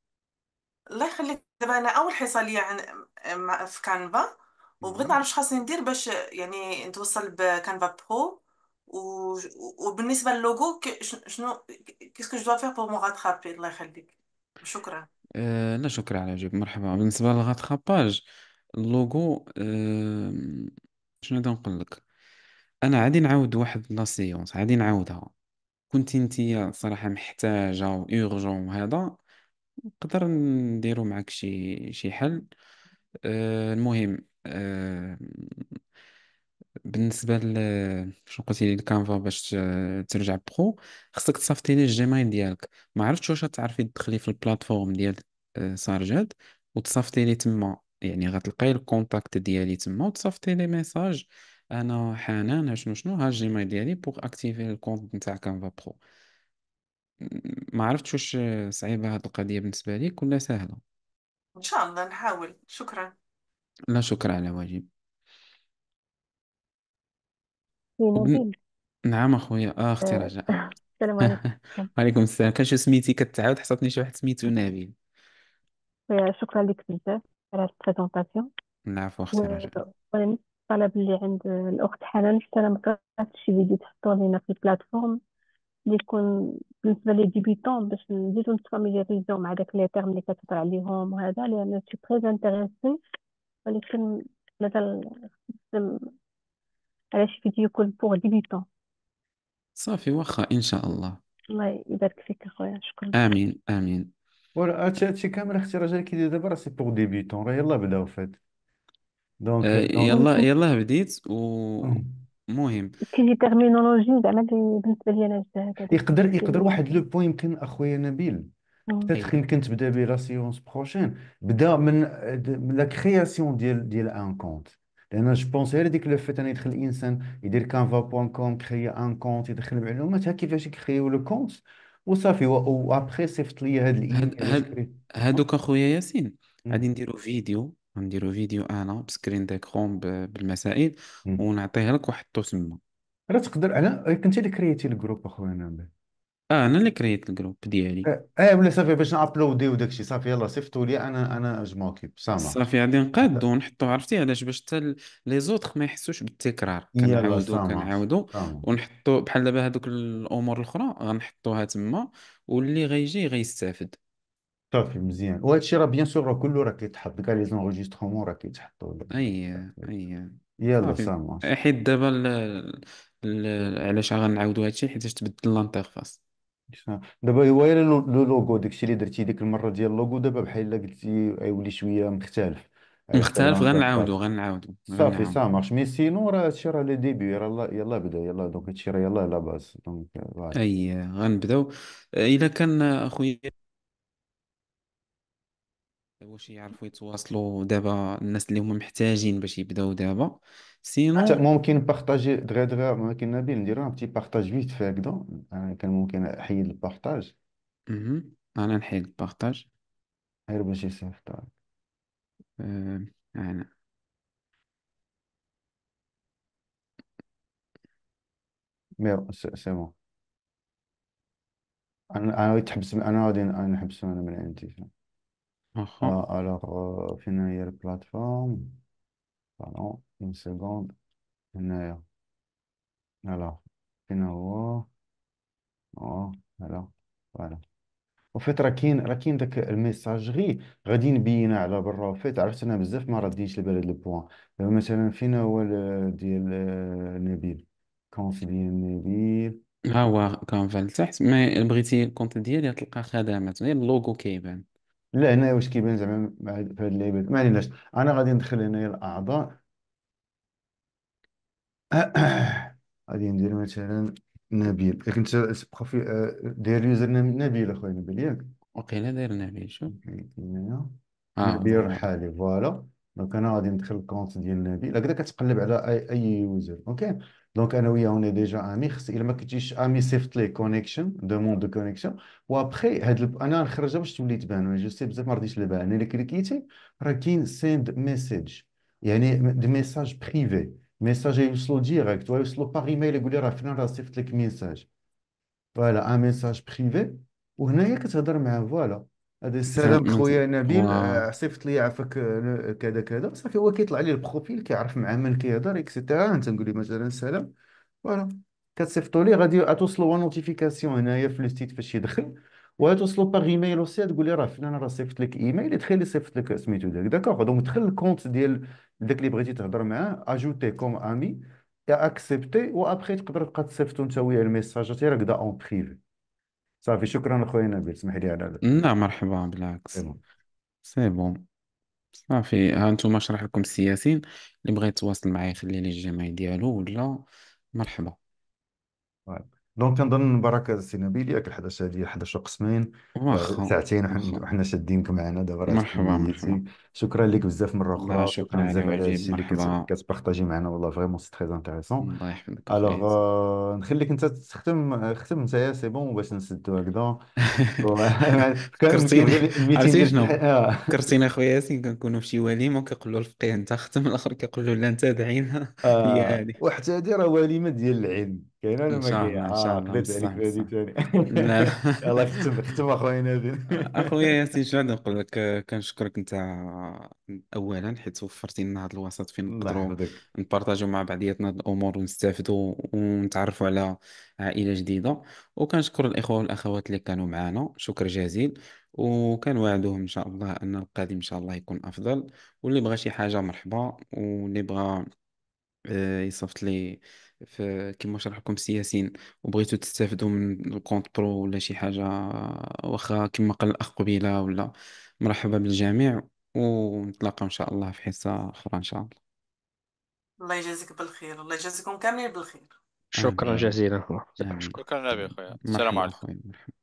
الله يخليك دابا أنا أول حصة ليا عن في كانفا وبغيت نعرف شحال خاصني ندير باش يعني نتوصل بكانفا برو وبالنسبة للوجو شنو كيسكو جو دوا فيغ بور مو غاتخابي الله يخليك شكرا آه، لا شكرا على جيب مرحبا بالنسبة للغاتخاباج اللوغو آه، شنو نقدر نقول لك انا عادي نعاود واحد لا سيونس عادي نعاودها كنت انتيا صراحة محتاجة اورجون وهذا نقدر نديرو معك شي شي حل آه، المهم آه، بالنسبه ل شنو قلتي لي الكانفا باش ترجع برو خصك تصيفطي لي الجيميل ديالك ما عرفتش واش تعرفي تدخلي في البلاتفورم ديال آه، سارجاد وتصيفطي لي تما يعني غتلقاي الكونتاكت ديالي تما وتصيفطي لي ميساج انا حنان ها شنو شنو ها الجيميل ديالي بوغ اكتيفي الكونت نتاع كانفا برو ما عرفتش واش صعيبه هاد القضيه بالنسبه ليك ولا سهله ان شاء الله نحاول شكرا لا شكرا على واجب وبن... نعم اخويا اه, آه، اختي رجاء السلام عليكم وعليكم السلام كان شو سميتي كتعاود حسبتني شي واحد سميتو نبيل euh, شكرا لك بزاف على هاد البريزونطاسيون العفو اختي رجاء وانا نفس الطلب اللي عند الاخت حنان حتى انا مكرهتش شي فيديو تحطو لينا في البلاتفورم اللي يكون بالنسبه لي ديبيتون باش نزيدو نتفاميلياريزيو مع داك لي تيرم اللي كتهضر عليهم وهذا لان سي تري انتريسي ولكن مثلا خدم على شي فيديو يكون بوغ ديبيتون صافي واخا ان شاء الله الله يبارك فيك اخويا شكرا امين امين ولا هادشي كامل اختي راه جاي كيدير دابا راه سي بوغ ديبيتون راه يلاه بداو فات دونك آه، يلا يلا بديت و مهم كاين دي تيرمينولوجي زعما اللي بالنسبه لي انا جداد يقدر يقدر واحد لو بوين يمكن اخويا نبيل بيتيت ايوه يمكن تبدا به لا سيونس بروشين بدا من لا كرياسيون ديال ديال ان كونت لان جو بونس غير ديك لو فيت انا يدخل الانسان يدير كانفا بوان كوم كريا ان كونت يدخل معلومات ها كيفاش يكريو لو كونت وصافي وابخي صيفط لي هاد هاد الايميل هاد هادوك اخويا ياسين غادي نديرو فيديو غنديرو فيديو انا بسكرين ديكرون بالمسائل ونعطيه لك وحطو تما راه تقدر على كنت اللي كرييتي الجروب اخويا انا اه انا اللي كريت الجروب ديالي اه ولا آه، صافي باش نابلوديو داكشي صافي يلا صيفطوا لي انا انا اجمعكم سامع صافي غادي نقادو ونحطو عرفتي علاش باش حتى لي زوطخ ما يحسوش بالتكرار يلا كنعاودو سامع كنعاودو سامع ونحطو بحال دابا هذوك الامور الاخرى غنحطوها تما واللي غيجي غيستافد صافي مزيان وهذا الشيء راه بيان سور راه كله راه كيتحط كاع لي زونغيسترومون راه كيتحطوا اي اي يلا صافي سامع حيت دابا ال- ال- علاش غنعاودو هادشي حيت تبدل الانترفاس دابا هو غير لو لوغو داكشي اللي درتي ديك المره ديال اللوغو دابا بحال الا قلتي غيولي شويه مختلف عرفتها أه، مختلف غنعاودو غنعاودو غنعاودو صافي سا مارش مي سينو راه هادشي راه لي ديبي راه يلاه بدا يلاه دونك هادشي راه يلاه لاباس دونك فوالا اي غنبداو الا كان اخويا واش يعرفوا يتواصلوا دابا الناس اللي هما محتاجين باش يبداو دابا حتى سينو ممكن بارطاجي دغيا دغيا ممكن نبيل نديرو ان بتي بارطاج فيت في هكدا كان ممكن احيد البارطاج انا نحيد البارطاج غير باش يصيفط أه، انا مي سي بون انا انا غادي تحبس انا غادي نحبس انا من عندي واخا آه، ah, alors euh, فين البلاتفورم pardon une seconde هنايا alors فين هو اه هلا فوالا وفيت راه كاين راه كاين داك الميساجري غادي نبينها على برا وفيت عرفت انا بزاف ما رديتش لبالي لو مثلا فين هو ديال آه، نبيل كونت ديال نبيل ها هو كان فالتحت مي بغيتي الكونت ديالي تلقى خدمات غير اللوغو كيبان لا هنا واش كيبان زعما مع هاد في هاد اللعيبات ما عليناش انا غادي ندخل هنايا الاعضاء غادي ندير مثلا نبيل ياك انت بروفيل آه، داير يوزر نيم نبيل اخويا نبيل ياك وقيلا داير نبيل شو اه نبيل فوالا دونك انا غادي ندخل الكونت ديال النبي الا كدا كتقلب على اي اي يوزر اوكي دونك انا وياه اوني ديجا امي خص الا ما كنتيش امي صيفط ليه كونيكشن دوموند دو كونيكشن وابخي هاد ال... انا نخرجها باش تولي تبان انا جو سي بزاف ما رضيتش نبان انا الا كليكيتي راه كاين سيند ميساج يعني دي ميساج بريفي ميساج يوصلو ديريكت ويوصلو باغ ايميل يقول لي راه فلان راه صيفط لك ميساج فوالا ان ميساج بريفي وهنايا كتهضر معاه فوالا هذا السلام خويا نبيل واو آه، صيفط لي عافاك آه، كذا كذا صافي هو كيطلع لي البروفيل كيعرف مع من كيهضر اكسيتيرا انت نقول لي مثلا سلام فوالا كتصيفطوا لي غادي غتوصلوا نوتيفيكاسيون هنايا في السيت فاش يدخل وتوصلوا باغ ايميل اوسي تقول لي راه فلان راه صيفط لك ايميل لي صيفط لك سميتو داك داكوغ دونك دخل الكونت ديال داك اللي بغيتي تهضر معاه اجوتي كوم امي يا اكسبتي وابخي تقدر تبقى تصيفطو انت وياه الميساجات راك دا اون بريفي صافي شكرا اخويا نبيل اسمح لي على لا مرحبا بالعكس سي بون صافي ها نتوما شرح لكم السياسيين اللي بغى يتواصل معايا يخلي لي الجمعي ديالو ولا مرحبا طيب. دونك كنظن بركة سي نبيل ياك 11 هذه 11 قسمين ساعتين وحنا وحنا شادينك معنا دابا راه مرحبا مرحبا شكرا لك بزاف مره الله اخرى شكرا شكرا على بزاف على وجيب هادشي اللي مرحبا كتبارطاجي معنا والله فريمون سي تري انتريسون الله يحفظك الوغ أخي euh, نخليك انت تختم ختم انت سي بون باش نسدو هكذا كرتين عرفتي شنو آه. كرتين اخويا ياسين كنكونوا في شي وليمه وكيقول له الفقيه انت ختم الاخر كيقول له لا انت دعينا هي آه، هذه وحتى هذه راه وليمه ديال العلم كاينه ولا ان ما شاء كاينه الله ان شاء اه الله قلت عليك بصح بصح ثاني لا لا يلاه ختم ختم اخويا نادين اخويا ياسين شنو غادي نقول لك كنشكرك انت اولا حيت وفرتي لنا هذا الوسط فين الله نقدروا يحفظك نبارطاجيو مع بعضياتنا هاد الامور ونستافدوا ونتعرفوا على عائله جديده وكنشكر الاخوه والاخوات اللي كانوا معنا شكر جزيل وعدهم ان شاء الله ان القادم ان شاء الله يكون افضل واللي بغى شي حاجه مرحبا واللي بغى آه، يصيفط لي في كيما شرح لكم سياسين وبغيتو تستافدوا من الكونت برو ولا شي حاجه واخا كما قال الاخ قبيله ولا مرحبا بالجميع ونتلاقى إن شاء الله في حصة أخرى إن شاء الله الله يجازيك بالخير الله يجازيكم كاملين بالخير شكرا آمين جزيلا أخويا آمين شكرا نبي خويا السلام مرحبا عليكم مرحبا